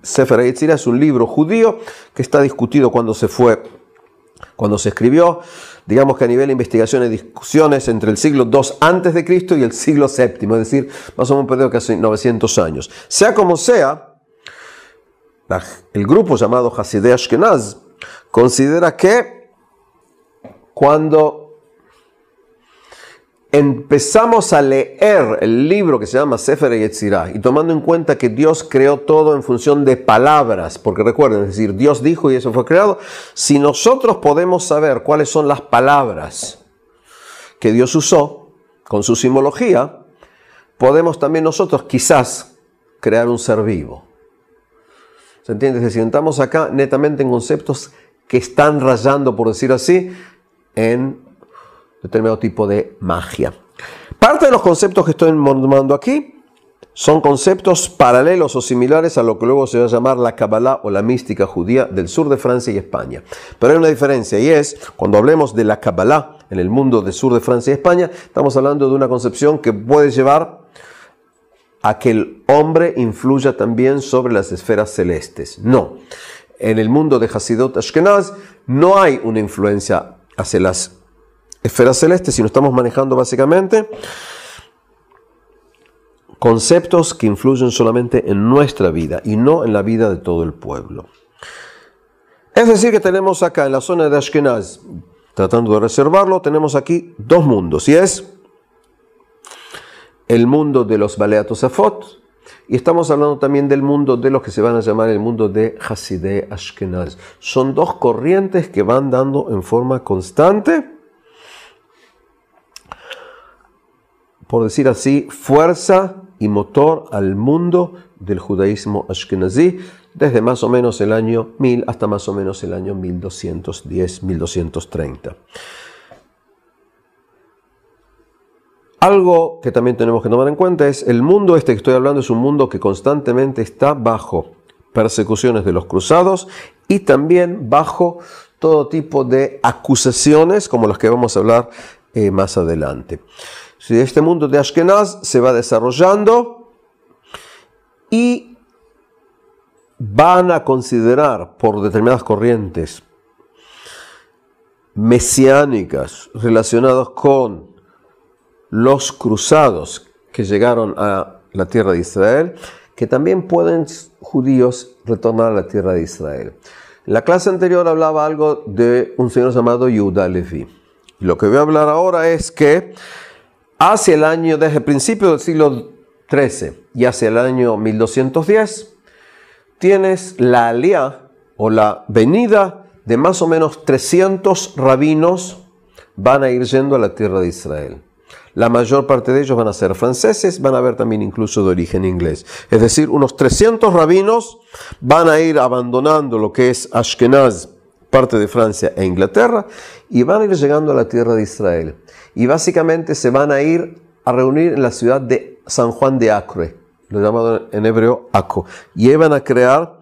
Sefer Yetzirah es un libro judío que está discutido cuando se fue, cuando se escribió. Digamos que a nivel de investigaciones y discusiones entre el siglo II antes de Cristo y el siglo VII, es decir, más o menos un periodo que hace 900 años. Sea como sea, el grupo llamado Hasidei Ashkenaz considera que cuando empezamos a leer el libro que se llama Sefer Yetzirah y tomando en cuenta que Dios creó todo en función de palabras, porque recuerden, es decir, Dios dijo y eso fue creado, si nosotros podemos saber cuáles son las palabras que Dios usó con su simbología, podemos también nosotros quizás crear un ser vivo. ¿Se entiende? Es decir, acá netamente en conceptos que están rayando, por decir así, en determinado tipo de magia. Parte de los conceptos que estoy mandando aquí son conceptos paralelos o similares a lo que luego se va a llamar la Kabbalah o la mística judía del sur de Francia y España. Pero hay una diferencia y es, cuando hablemos de la Kabbalah en el mundo del sur de Francia y España, estamos hablando de una concepción que puede llevar a que el hombre influya también sobre las esferas celestes. No, en el mundo de Hasidot Ashkenaz no hay una influencia hacia las esfera celeste, si no estamos manejando básicamente conceptos que influyen solamente en nuestra vida y no en la vida de todo el pueblo. Es decir, que tenemos acá en la zona de Ashkenaz, tratando de reservarlo, tenemos aquí dos mundos, y es el mundo de los Baleatos Afot y estamos hablando también del mundo de los que se van a llamar el mundo de Hasidei Ashkenaz. Son dos corrientes que van dando en forma constante por decir así, fuerza y motor al mundo del judaísmo ashkenazí desde más o menos el año 1000 hasta más o menos el año 1210-1230. Algo que también tenemos que tomar en cuenta es el mundo este que estoy hablando es un mundo que constantemente está bajo persecuciones de los cruzados y también bajo todo tipo de acusaciones como las que vamos a hablar eh, más adelante este mundo de Ashkenaz se va desarrollando y van a considerar por determinadas corrientes mesiánicas relacionadas con los cruzados que llegaron a la tierra de Israel, que también pueden judíos retornar a la tierra de Israel. La clase anterior hablaba algo de un señor llamado Judah Levi. Lo que voy a hablar ahora es que hacia el año, desde el principio del siglo XIII y hacia el año 1210, tienes la alía o la venida de más o menos 300 rabinos van a ir yendo a la tierra de Israel. La mayor parte de ellos van a ser franceses, van a haber también incluso de origen inglés. Es decir, unos 300 rabinos van a ir abandonando lo que es Ashkenaz parte de Francia e Inglaterra, y van a ir llegando a la tierra de Israel. Y básicamente se van a ir a reunir en la ciudad de San Juan de Acre, lo llamado en hebreo Aco, y van a crear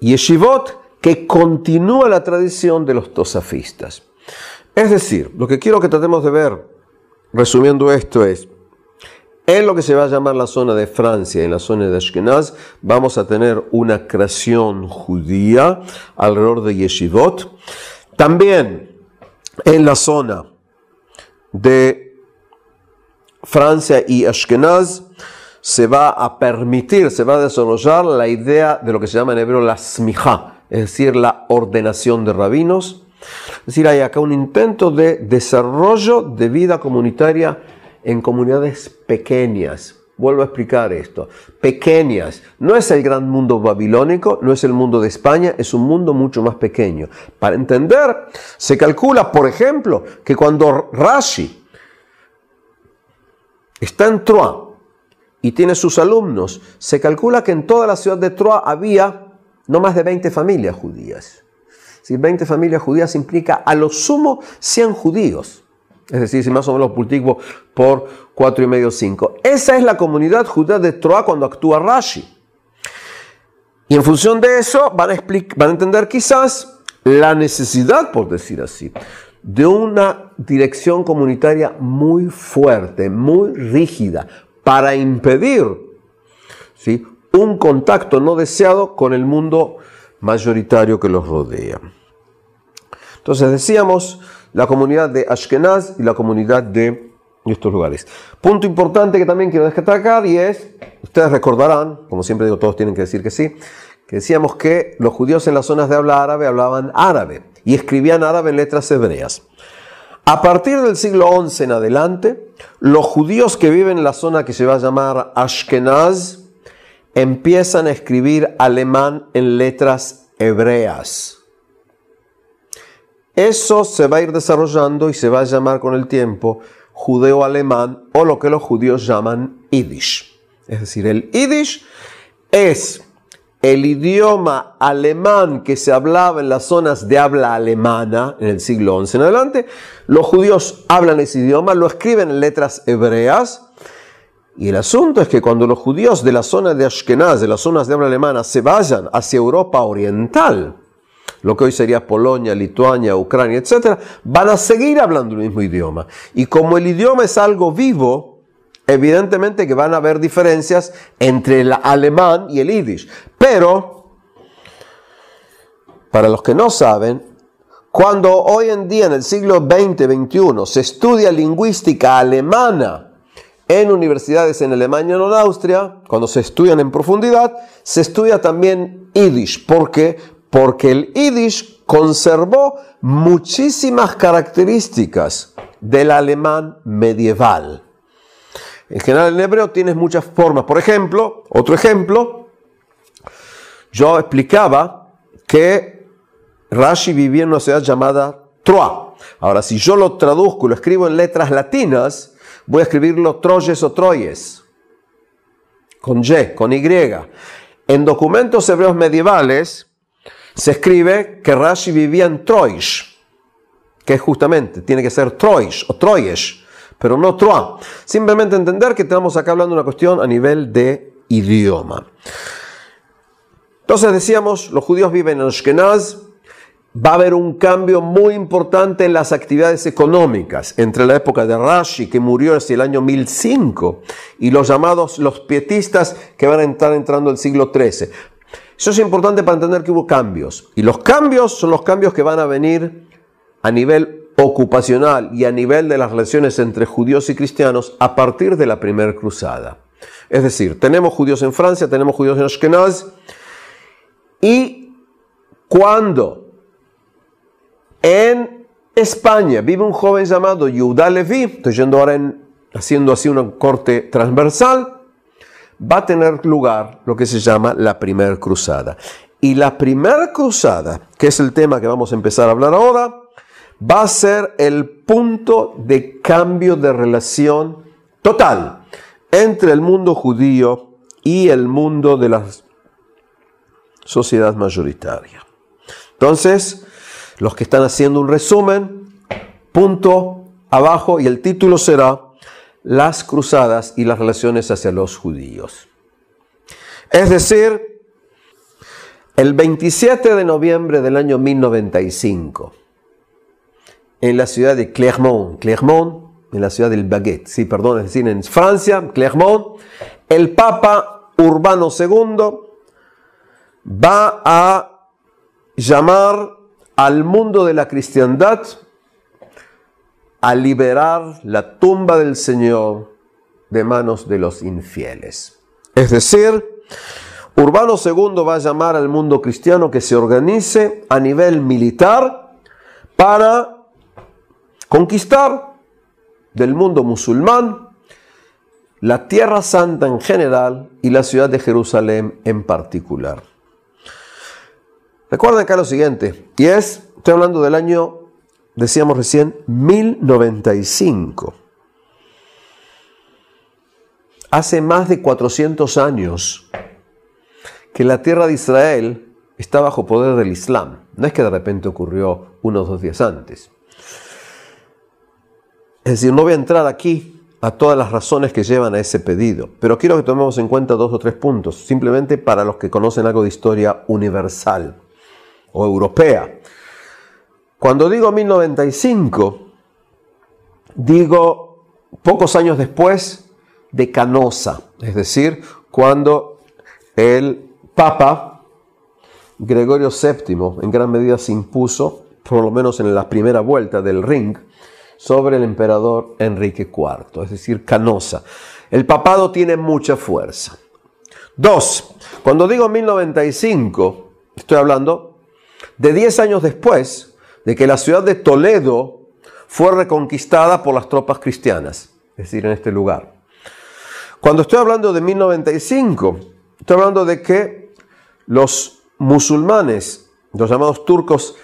yeshivot que continúa la tradición de los tosafistas. Es decir, lo que quiero que tratemos de ver, resumiendo esto, es en lo que se va a llamar la zona de Francia, en la zona de Ashkenaz, vamos a tener una creación judía alrededor de Yeshivot. También en la zona de Francia y Ashkenaz se va a permitir, se va a desarrollar la idea de lo que se llama en hebreo la smija, es decir, la ordenación de rabinos. Es decir, hay acá un intento de desarrollo de vida comunitaria en comunidades pequeñas. Vuelvo a explicar esto. Pequeñas. No es el gran mundo babilónico, no es el mundo de España, es un mundo mucho más pequeño. Para entender, se calcula, por ejemplo, que cuando Rashi está en Troa y tiene sus alumnos, se calcula que en toda la ciudad de Troa había no más de 20 familias judías. Si 20 familias judías implica a lo sumo 100 judíos. Es decir, si más o menos cultivos por 4 y medio 5. Esa es la comunidad judía de Troa cuando actúa Rashi. Y en función de eso van a, van a entender quizás la necesidad, por decir así, de una dirección comunitaria muy fuerte, muy rígida, para impedir ¿sí? un contacto no deseado con el mundo mayoritario que los rodea. Entonces decíamos, la comunidad de Ashkenaz y la comunidad de estos lugares. Punto importante que también quiero destacar y es, ustedes recordarán, como siempre digo, todos tienen que decir que sí, que decíamos que los judíos en las zonas de habla árabe hablaban árabe y escribían árabe en letras hebreas. A partir del siglo XI en adelante, los judíos que viven en la zona que se va a llamar Ashkenaz empiezan a escribir alemán en letras hebreas. Eso se va a ir desarrollando y se va a llamar con el tiempo judeo-alemán o lo que los judíos llaman yiddish. Es decir, el yiddish es el idioma alemán que se hablaba en las zonas de habla alemana en el siglo XI en adelante. Los judíos hablan ese idioma, lo escriben en letras hebreas. Y el asunto es que cuando los judíos de la zona de Ashkenaz, de las zonas de habla alemana, se vayan hacia Europa Oriental, lo que hoy sería Polonia, Lituania, Ucrania, etc., van a seguir hablando el mismo idioma. Y como el idioma es algo vivo, evidentemente que van a haber diferencias entre el alemán y el yiddish. Pero, para los que no saben, cuando hoy en día, en el siglo XX-XXI, se estudia lingüística alemana, en universidades en Alemania o en Austria, cuando se estudian en profundidad, se estudia también Yiddish. ...porque porque el yiddish conservó muchísimas características del alemán medieval. En general en hebreo tiene muchas formas. Por ejemplo, otro ejemplo, yo explicaba que Rashi vivía en una ciudad llamada Troa. Ahora, si yo lo traduzco y lo escribo en letras latinas, voy a escribirlo Troyes o Troyes, con Y, con Y. En documentos hebreos medievales, se escribe que Rashi vivía en Troyes, que es justamente, tiene que ser Troyes o Troyes, pero no Troa. Simplemente entender que estamos acá hablando de una cuestión a nivel de idioma. Entonces decíamos, los judíos viven en Ashkenaz, va a haber un cambio muy importante en las actividades económicas entre la época de Rashi, que murió hacia el año 1005, y los llamados los pietistas que van a estar entrando el siglo XIII. Eso es importante para entender que hubo cambios. Y los cambios son los cambios que van a venir a nivel ocupacional y a nivel de las relaciones entre judíos y cristianos a partir de la primera cruzada. Es decir, tenemos judíos en Francia, tenemos judíos en Ashkenaz, y cuando en España vive un joven llamado Yudá Levi, estoy yendo ahora haciendo así una corte transversal, va a tener lugar lo que se llama la primera cruzada. Y la primera cruzada, que es el tema que vamos a empezar a hablar ahora, va a ser el punto de cambio de relación total entre el mundo judío y el mundo de la sociedad mayoritaria. Entonces, los que están haciendo un resumen, punto abajo y el título será las cruzadas y las relaciones hacia los judíos. Es decir, el 27 de noviembre del año 1095, en la ciudad de Clermont, Clermont, en la ciudad del Baguette, sí, perdón, es decir, en Francia, Clermont, el Papa Urbano II va a llamar al mundo de la cristiandad a liberar la tumba del Señor de manos de los infieles. Es decir, Urbano II va a llamar al mundo cristiano que se organice a nivel militar para conquistar del mundo musulmán la Tierra Santa en general y la ciudad de Jerusalén en particular. Recuerden acá lo siguiente, y es, estoy hablando del año decíamos recién, 1095. Hace más de 400 años que la tierra de Israel está bajo poder del Islam. No es que de repente ocurrió unos dos días antes. Es decir, no voy a entrar aquí a todas las razones que llevan a ese pedido, pero quiero que tomemos en cuenta dos o tres puntos, simplemente para los que conocen algo de historia universal o europea. Cuando digo 1095, digo pocos años después de Canosa, es decir, cuando el Papa Gregorio VII en gran medida se impuso, por lo menos en la primera vuelta del ring, sobre el emperador Enrique IV, es decir, Canosa. El papado tiene mucha fuerza. Dos, cuando digo 1095, estoy hablando de 10 años después de que la ciudad de Toledo fue reconquistada por las tropas cristianas, es decir, en este lugar. Cuando estoy hablando de 1095, estoy hablando de que los musulmanes, los llamados turcos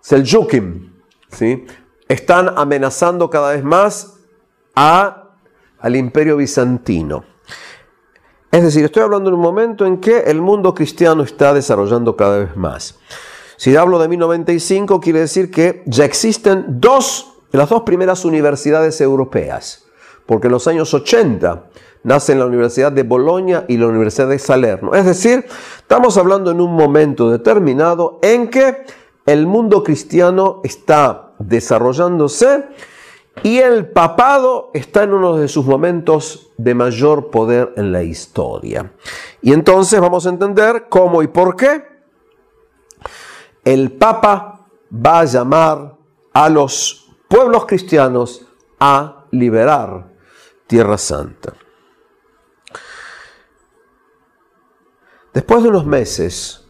Seljukim, están amenazando cada vez más a, al imperio bizantino. Es decir, estoy hablando de un momento en que el mundo cristiano está desarrollando cada vez más. Si hablo de 1095, quiere decir que ya existen dos, las dos primeras universidades europeas, porque en los años 80 nacen la Universidad de Bolonia y la Universidad de Salerno. Es decir, estamos hablando en un momento determinado en que el mundo cristiano está desarrollándose y el papado está en uno de sus momentos de mayor poder en la historia. Y entonces vamos a entender cómo y por qué el Papa va a llamar a los pueblos cristianos a liberar Tierra Santa. Después de unos meses,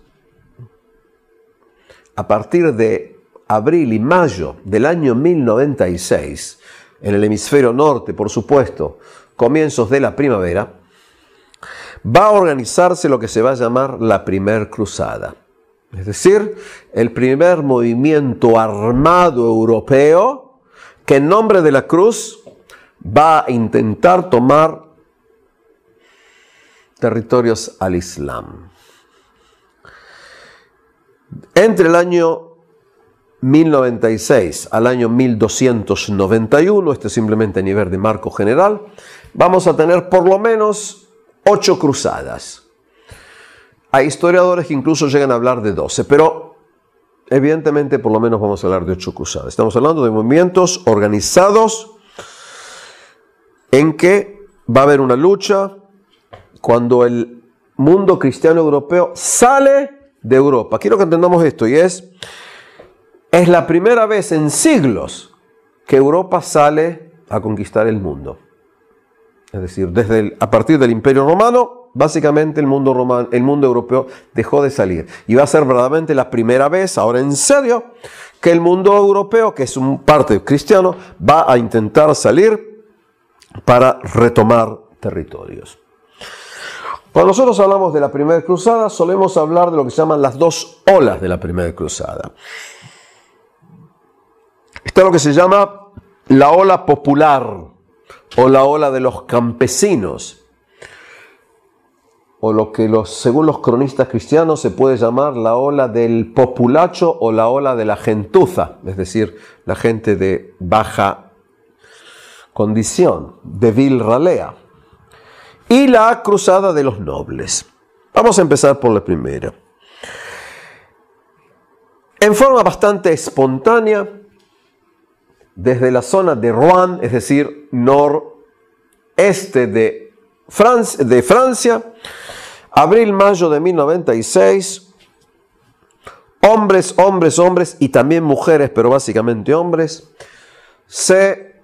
a partir de abril y mayo del año 1096, en el hemisferio norte, por supuesto, comienzos de la primavera, va a organizarse lo que se va a llamar la primera cruzada. Es decir, el primer movimiento armado europeo que en nombre de la cruz va a intentar tomar territorios al Islam. Entre el año 1096 al año 1291, este es simplemente a nivel de marco general, vamos a tener por lo menos ocho cruzadas. Hay historiadores que incluso llegan a hablar de doce, pero evidentemente por lo menos vamos a hablar de ocho cruzadas. Estamos hablando de movimientos organizados en que va a haber una lucha cuando el mundo cristiano europeo sale de Europa. Quiero que entendamos esto y es, es la primera vez en siglos que Europa sale a conquistar el mundo. Es decir, desde a partir del Imperio Romano, básicamente el mundo, romano, el mundo europeo dejó de salir. Y va a ser verdaderamente la primera vez, ahora en serio, que el mundo europeo, que es un parte cristiano, va a intentar salir para retomar territorios. Cuando nosotros hablamos de la primera cruzada, solemos hablar de lo que se llaman las dos olas de la primera cruzada. Está lo que se llama la ola popular, o la ola de los campesinos, o lo que los, según los cronistas cristianos se puede llamar la ola del populacho o la ola de la gentuza, es decir, la gente de baja condición, de vil ralea, y la cruzada de los nobles. Vamos a empezar por la primera. En forma bastante espontánea, desde la zona de Rouen, es decir, noreste de, Francia, de Francia, abril-mayo de 1096, hombres, hombres, hombres y también mujeres, pero básicamente hombres, se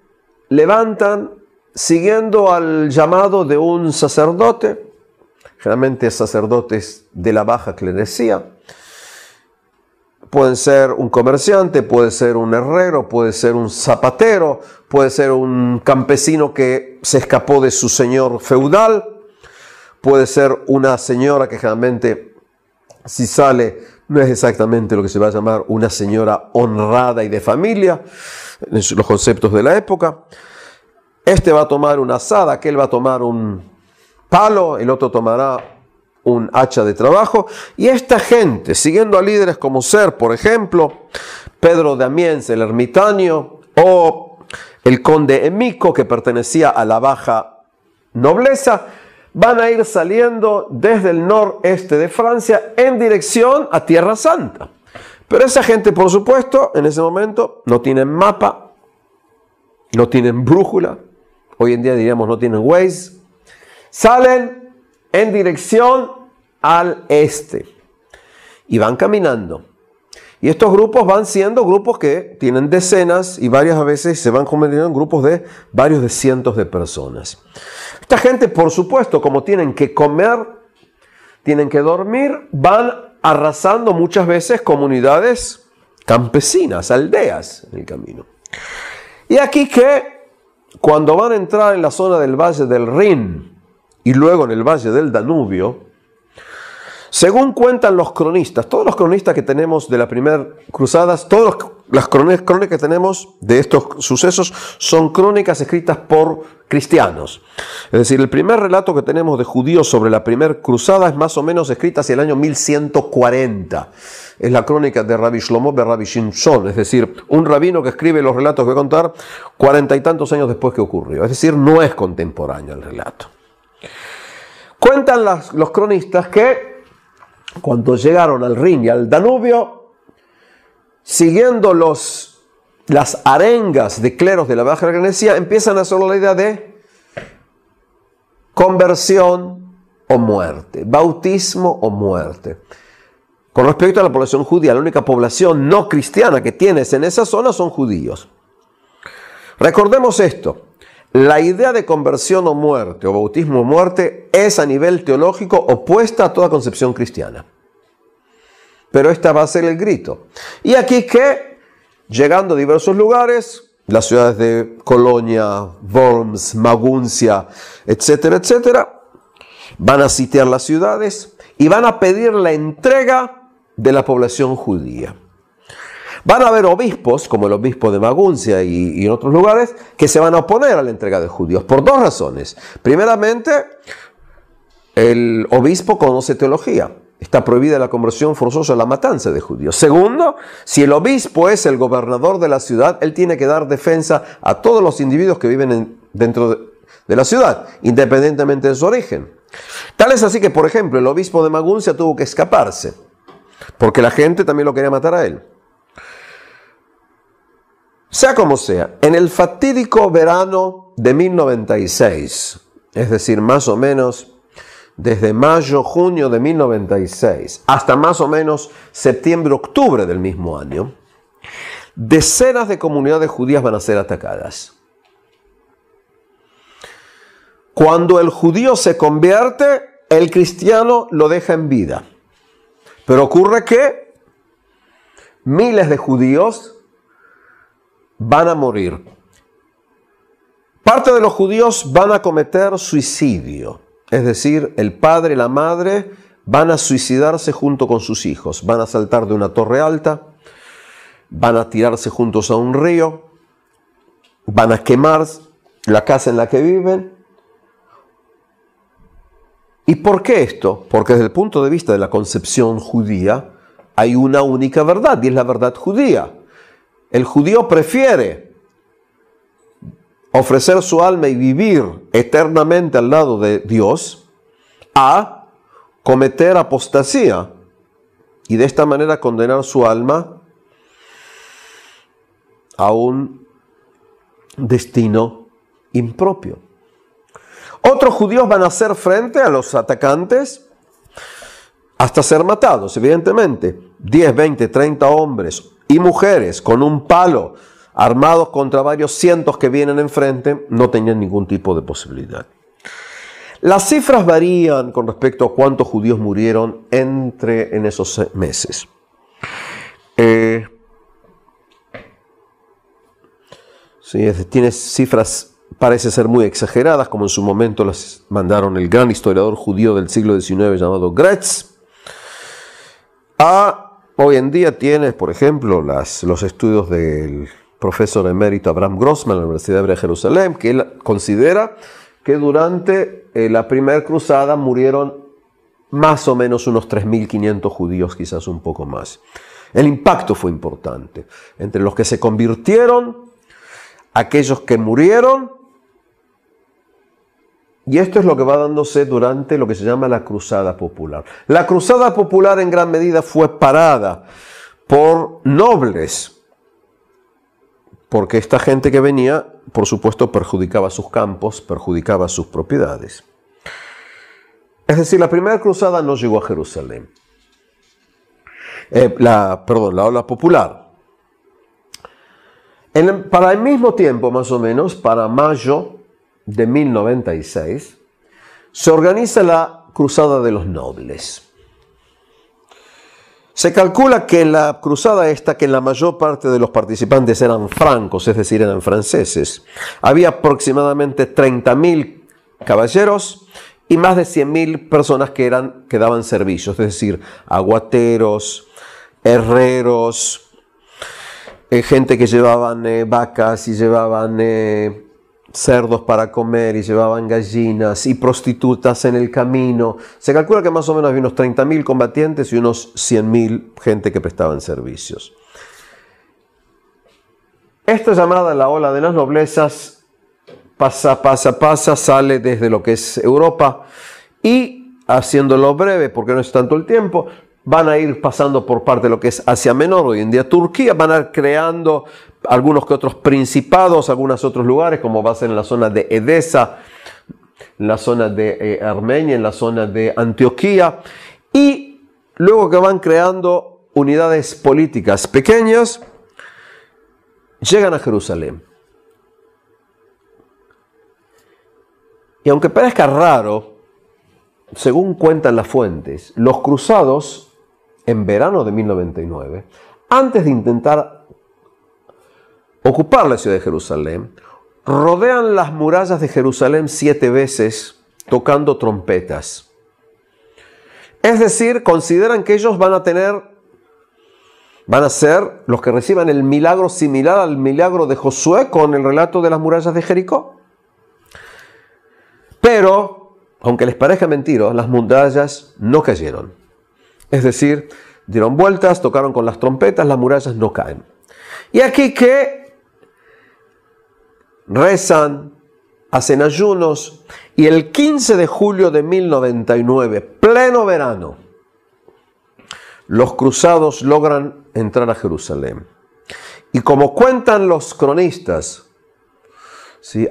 levantan siguiendo al llamado de un sacerdote, generalmente sacerdotes de la baja clerecía, Pueden ser un comerciante, puede ser un herrero, puede ser un zapatero, puede ser un campesino que se escapó de su señor feudal, puede ser una señora que generalmente si sale no es exactamente lo que se va a llamar una señora honrada y de familia, en los conceptos de la época. Este va a tomar una asada, aquel va a tomar un palo, el otro tomará un hacha de trabajo. Y esta gente, siguiendo a líderes como Ser, por ejemplo, Pedro de Amiens, el ermitaño, o el conde Emico, que pertenecía a la baja nobleza, van a ir saliendo desde el noreste de Francia en dirección a Tierra Santa. Pero esa gente, por supuesto, en ese momento no tienen mapa, no tienen brújula, hoy en día diríamos no tienen Waze, salen en dirección al este. Y van caminando. Y estos grupos van siendo grupos que tienen decenas y varias veces se van convirtiendo en grupos de varios de cientos de personas. Esta gente, por supuesto, como tienen que comer, tienen que dormir, van arrasando muchas veces comunidades campesinas, aldeas en el camino. Y aquí que cuando van a entrar en la zona del Valle del Rin y luego en el Valle del Danubio, según cuentan los cronistas, todos los cronistas que tenemos de la primera cruzada, todas las crónicas que tenemos de estos sucesos son crónicas escritas por cristianos. Es decir, el primer relato que tenemos de judíos sobre la primera cruzada es más o menos escrito hacia el año 1140. Es la crónica de Rabbi Shlomo de Rabbi Shimson, es decir, un rabino que escribe los relatos que voy a contar cuarenta y tantos años después que ocurrió. Es decir, no es contemporáneo el relato. Cuentan los cronistas que cuando llegaron al Rin y al Danubio, siguiendo los, las arengas de cleros de la Baja Grecia, empiezan a hacer la idea de conversión o muerte, bautismo o muerte. Con respecto a la población judía, la única población no cristiana que tienes en esa zona son judíos. Recordemos esto. La idea de conversión o muerte, o bautismo o muerte, es a nivel teológico opuesta a toda concepción cristiana. Pero esta va a ser el grito. Y aquí que, llegando a diversos lugares, las ciudades de Colonia, Worms, Maguncia, etcétera, etcétera, van a sitiar las ciudades y van a pedir la entrega de la población judía. Van a haber obispos, como el obispo de Maguncia y, en otros lugares, que se van a oponer a la entrega de judíos por dos razones. Primeramente, el obispo conoce teología. Está prohibida la conversión forzosa a la matanza de judíos. Segundo, si el obispo es el gobernador de la ciudad, él tiene que dar defensa a todos los individuos que viven dentro de la ciudad, independientemente de su origen. Tal es así que, por ejemplo, el obispo de Maguncia tuvo que escaparse, porque la gente también lo quería matar a él. Sea como sea, en el fatídico verano de 1096, es decir, más o menos desde mayo, junio de 1096 hasta más o menos septiembre, octubre del mismo año, decenas de comunidades judías van a ser atacadas. Cuando el judío se convierte, el cristiano lo deja en vida. Pero ocurre que miles de judíos van a morir. Parte de los judíos van a cometer suicidio, es decir, el padre y la madre van a suicidarse junto con sus hijos, van a saltar de una torre alta, van a tirarse juntos a un río, van a quemar la casa en la que viven. ¿Y por qué esto? Porque desde el punto de vista de la concepción judía hay una única verdad y es la verdad judía. El judío prefiere ofrecer su alma y vivir eternamente al lado de Dios a cometer apostasía y de esta manera condenar su alma a un destino impropio. Otros judíos van a hacer frente a los atacantes hasta ser matados, evidentemente. 10, 20, 30 hombres, y mujeres con un palo armados contra varios cientos que vienen enfrente, no tenían ningún tipo de posibilidad. Las cifras varían con respecto a cuántos judíos murieron entre en esos meses. Eh, tiene cifras, parece ser muy exageradas, como en su momento las mandaron el gran historiador judío del siglo XIX llamado Gretz, a Hoy en día tienes, por ejemplo, los estudios del profesor emérito Abraham Grossman de la Universidad de Jerusalén, que él considera que durante eh, la primera cruzada murieron más o menos unos 3.500 judíos, quizás un poco más. El impacto fue importante. Entre los que se convirtieron, aquellos que murieron y esto es lo que va dándose durante lo que se llama la Cruzada Popular. La Cruzada Popular en gran medida fue parada por nobles, porque esta gente que venía, por supuesto, perjudicaba sus campos, perjudicaba sus propiedades. Es decir, la primera cruzada no llegó a Jerusalén. Eh, la, perdón, la ola popular. para el mismo tiempo, más o menos, para mayo de 1096, se organiza la Cruzada de los Nobles. Se calcula que en la cruzada esta, que la mayor parte de los participantes eran francos, es decir, eran franceses, había aproximadamente 30.000 caballeros y más de 100.000 personas que, eran, que daban servicios, es decir, aguateros, herreros, eh, gente que llevaban eh, vacas y llevaban eh, cerdos para comer y llevaban gallinas y prostitutas en el camino. Se calcula que más o menos había unos 30.000 combatientes y unos 100.000 gente que prestaban servicios. Esta llamada la ola de las noblezas pasa, pasa, pasa, sale desde lo que es Europa y haciéndolo breve, porque no es tanto el tiempo, van a ir pasando por parte de lo que es Asia Menor, hoy en día Turquía, van a ir creando algunos que otros principados, algunos otros lugares, como va a ser en la zona de Edesa, en la zona de eh, Armenia, en la zona de Antioquía, y luego que van creando unidades políticas pequeñas, llegan a Jerusalén. Y aunque parezca raro, según cuentan las fuentes, los cruzados, en verano de 1099, antes de intentar ocupar la ciudad de Jerusalén, rodean las murallas de Jerusalén siete veces tocando trompetas. Es decir, consideran que ellos van a tener, van a ser los que reciban el milagro similar al milagro de Josué con el relato de las murallas de Jericó. Pero, aunque les parezca mentira, las murallas no cayeron. Es decir, dieron vueltas, tocaron con las trompetas, las murallas no caen. Y aquí que rezan, hacen ayunos y el 15 de julio de 1099, pleno verano, los cruzados logran entrar a Jerusalén. Y como cuentan los cronistas,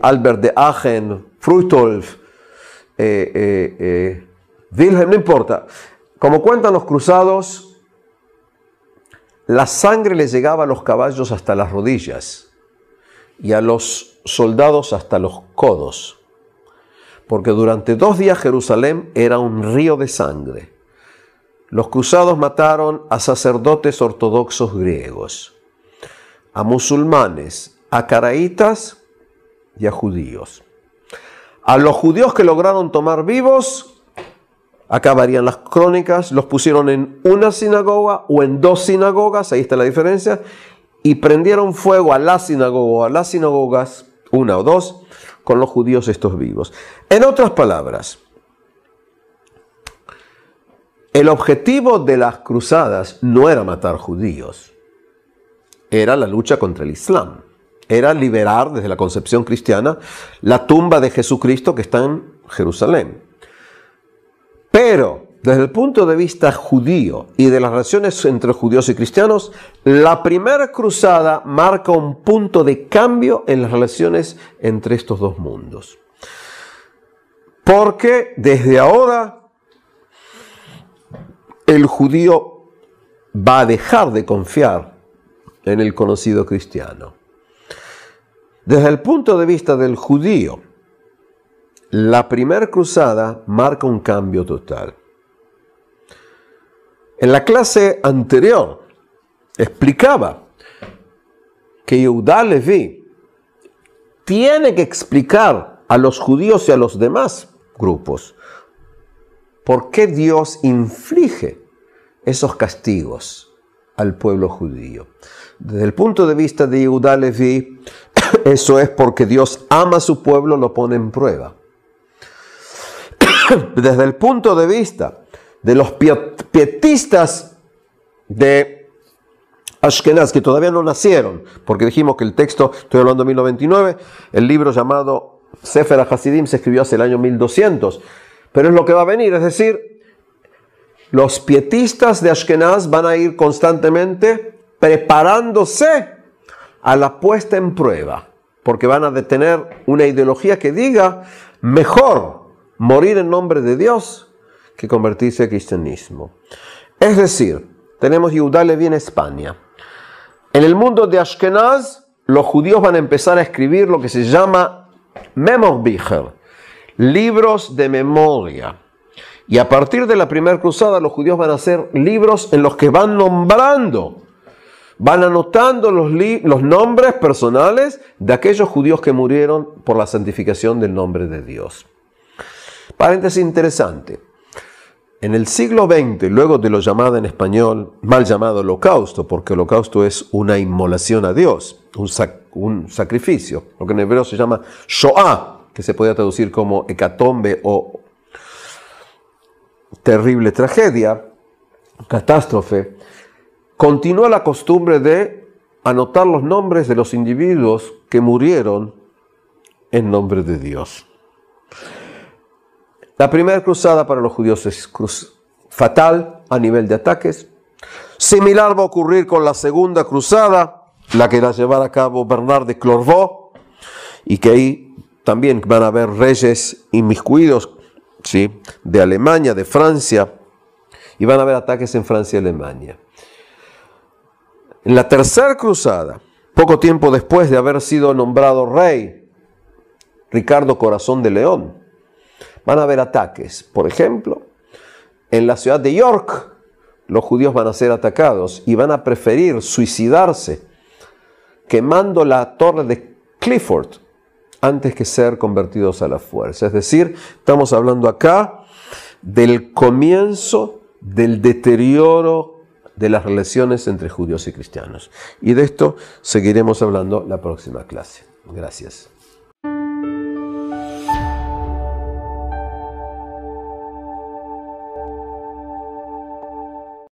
Albert de Agen, Fruitolf, eh, eh, eh, Wilhelm, no importa, como cuentan los cruzados, la sangre les llegaba a los caballos hasta las rodillas y a los soldados hasta los codos, porque durante dos días Jerusalén era un río de sangre. Los cruzados mataron a sacerdotes ortodoxos griegos, a musulmanes, a caraítas y a judíos. A los judíos que lograron tomar vivos, acabarían las crónicas, los pusieron en una sinagoga o en dos sinagogas, ahí está la diferencia, y prendieron fuego a las sinagogas, a las sinagogas una o dos, con los judíos estos vivos. En otras palabras, el objetivo de las cruzadas no era matar judíos, era la lucha contra el Islam, era liberar desde la concepción cristiana la tumba de Jesucristo que está en Jerusalén. Pero desde el punto de vista judío y de las relaciones entre judíos y cristianos, la primera cruzada marca un punto de cambio en las relaciones entre estos dos mundos. Porque desde ahora el judío va a dejar de confiar en el conocido cristiano. Desde el punto de vista del judío, la primera cruzada marca un cambio total. En la clase anterior explicaba que Yehudá Levi tiene que explicar a los judíos y a los demás grupos por qué Dios inflige esos castigos al pueblo judío. Desde el punto de vista de Yehudá Levi, eso es porque Dios ama a su pueblo, lo pone en prueba. Desde el punto de vista de los pietistas de Ashkenaz, que todavía no nacieron, porque dijimos que el texto, estoy hablando de 1099, el libro llamado Sefer Hasidim se escribió hace el año 1200, pero es lo que va a venir, es decir, los pietistas de Ashkenaz van a ir constantemente preparándose a la puesta en prueba, porque van a detener una ideología que diga, mejor morir en nombre de Dios que convertirse al cristianismo. Es decir, tenemos Yehudá bien España. En el mundo de Ashkenaz, los judíos van a empezar a escribir lo que se llama Memorbicher, libros de memoria. Y a partir de la primera cruzada, los judíos van a hacer libros en los que van nombrando, van anotando los, los nombres personales de aquellos judíos que murieron por la santificación del nombre de Dios. Paréntesis interesante. En el siglo XX, luego de lo llamado en español, mal llamado holocausto, porque holocausto es una inmolación a Dios, un, sacrificio, lo que en hebreo se llama Shoah, que se puede traducir como hecatombe o terrible tragedia, catástrofe, continúa la costumbre de anotar los nombres de los individuos que murieron en nombre de Dios. La primera cruzada para los judíos es fatal a nivel de ataques. Similar va a ocurrir con la segunda cruzada, la que a llevar a cabo Bernard de Clorvaux y que ahí también van a haber reyes inmiscuidos ¿sí? de Alemania, de Francia, y van a haber ataques en Francia y Alemania. En la tercera cruzada, poco tiempo después de haber sido nombrado rey, Ricardo Corazón de León, van a haber ataques. Por ejemplo, en la ciudad de York los judíos van a ser atacados y van a preferir suicidarse quemando la torre de Clifford antes que ser convertidos a la fuerza. Es decir, estamos hablando acá del comienzo del deterioro de las relaciones entre judíos y cristianos. Y de esto seguiremos hablando la próxima clase. Gracias.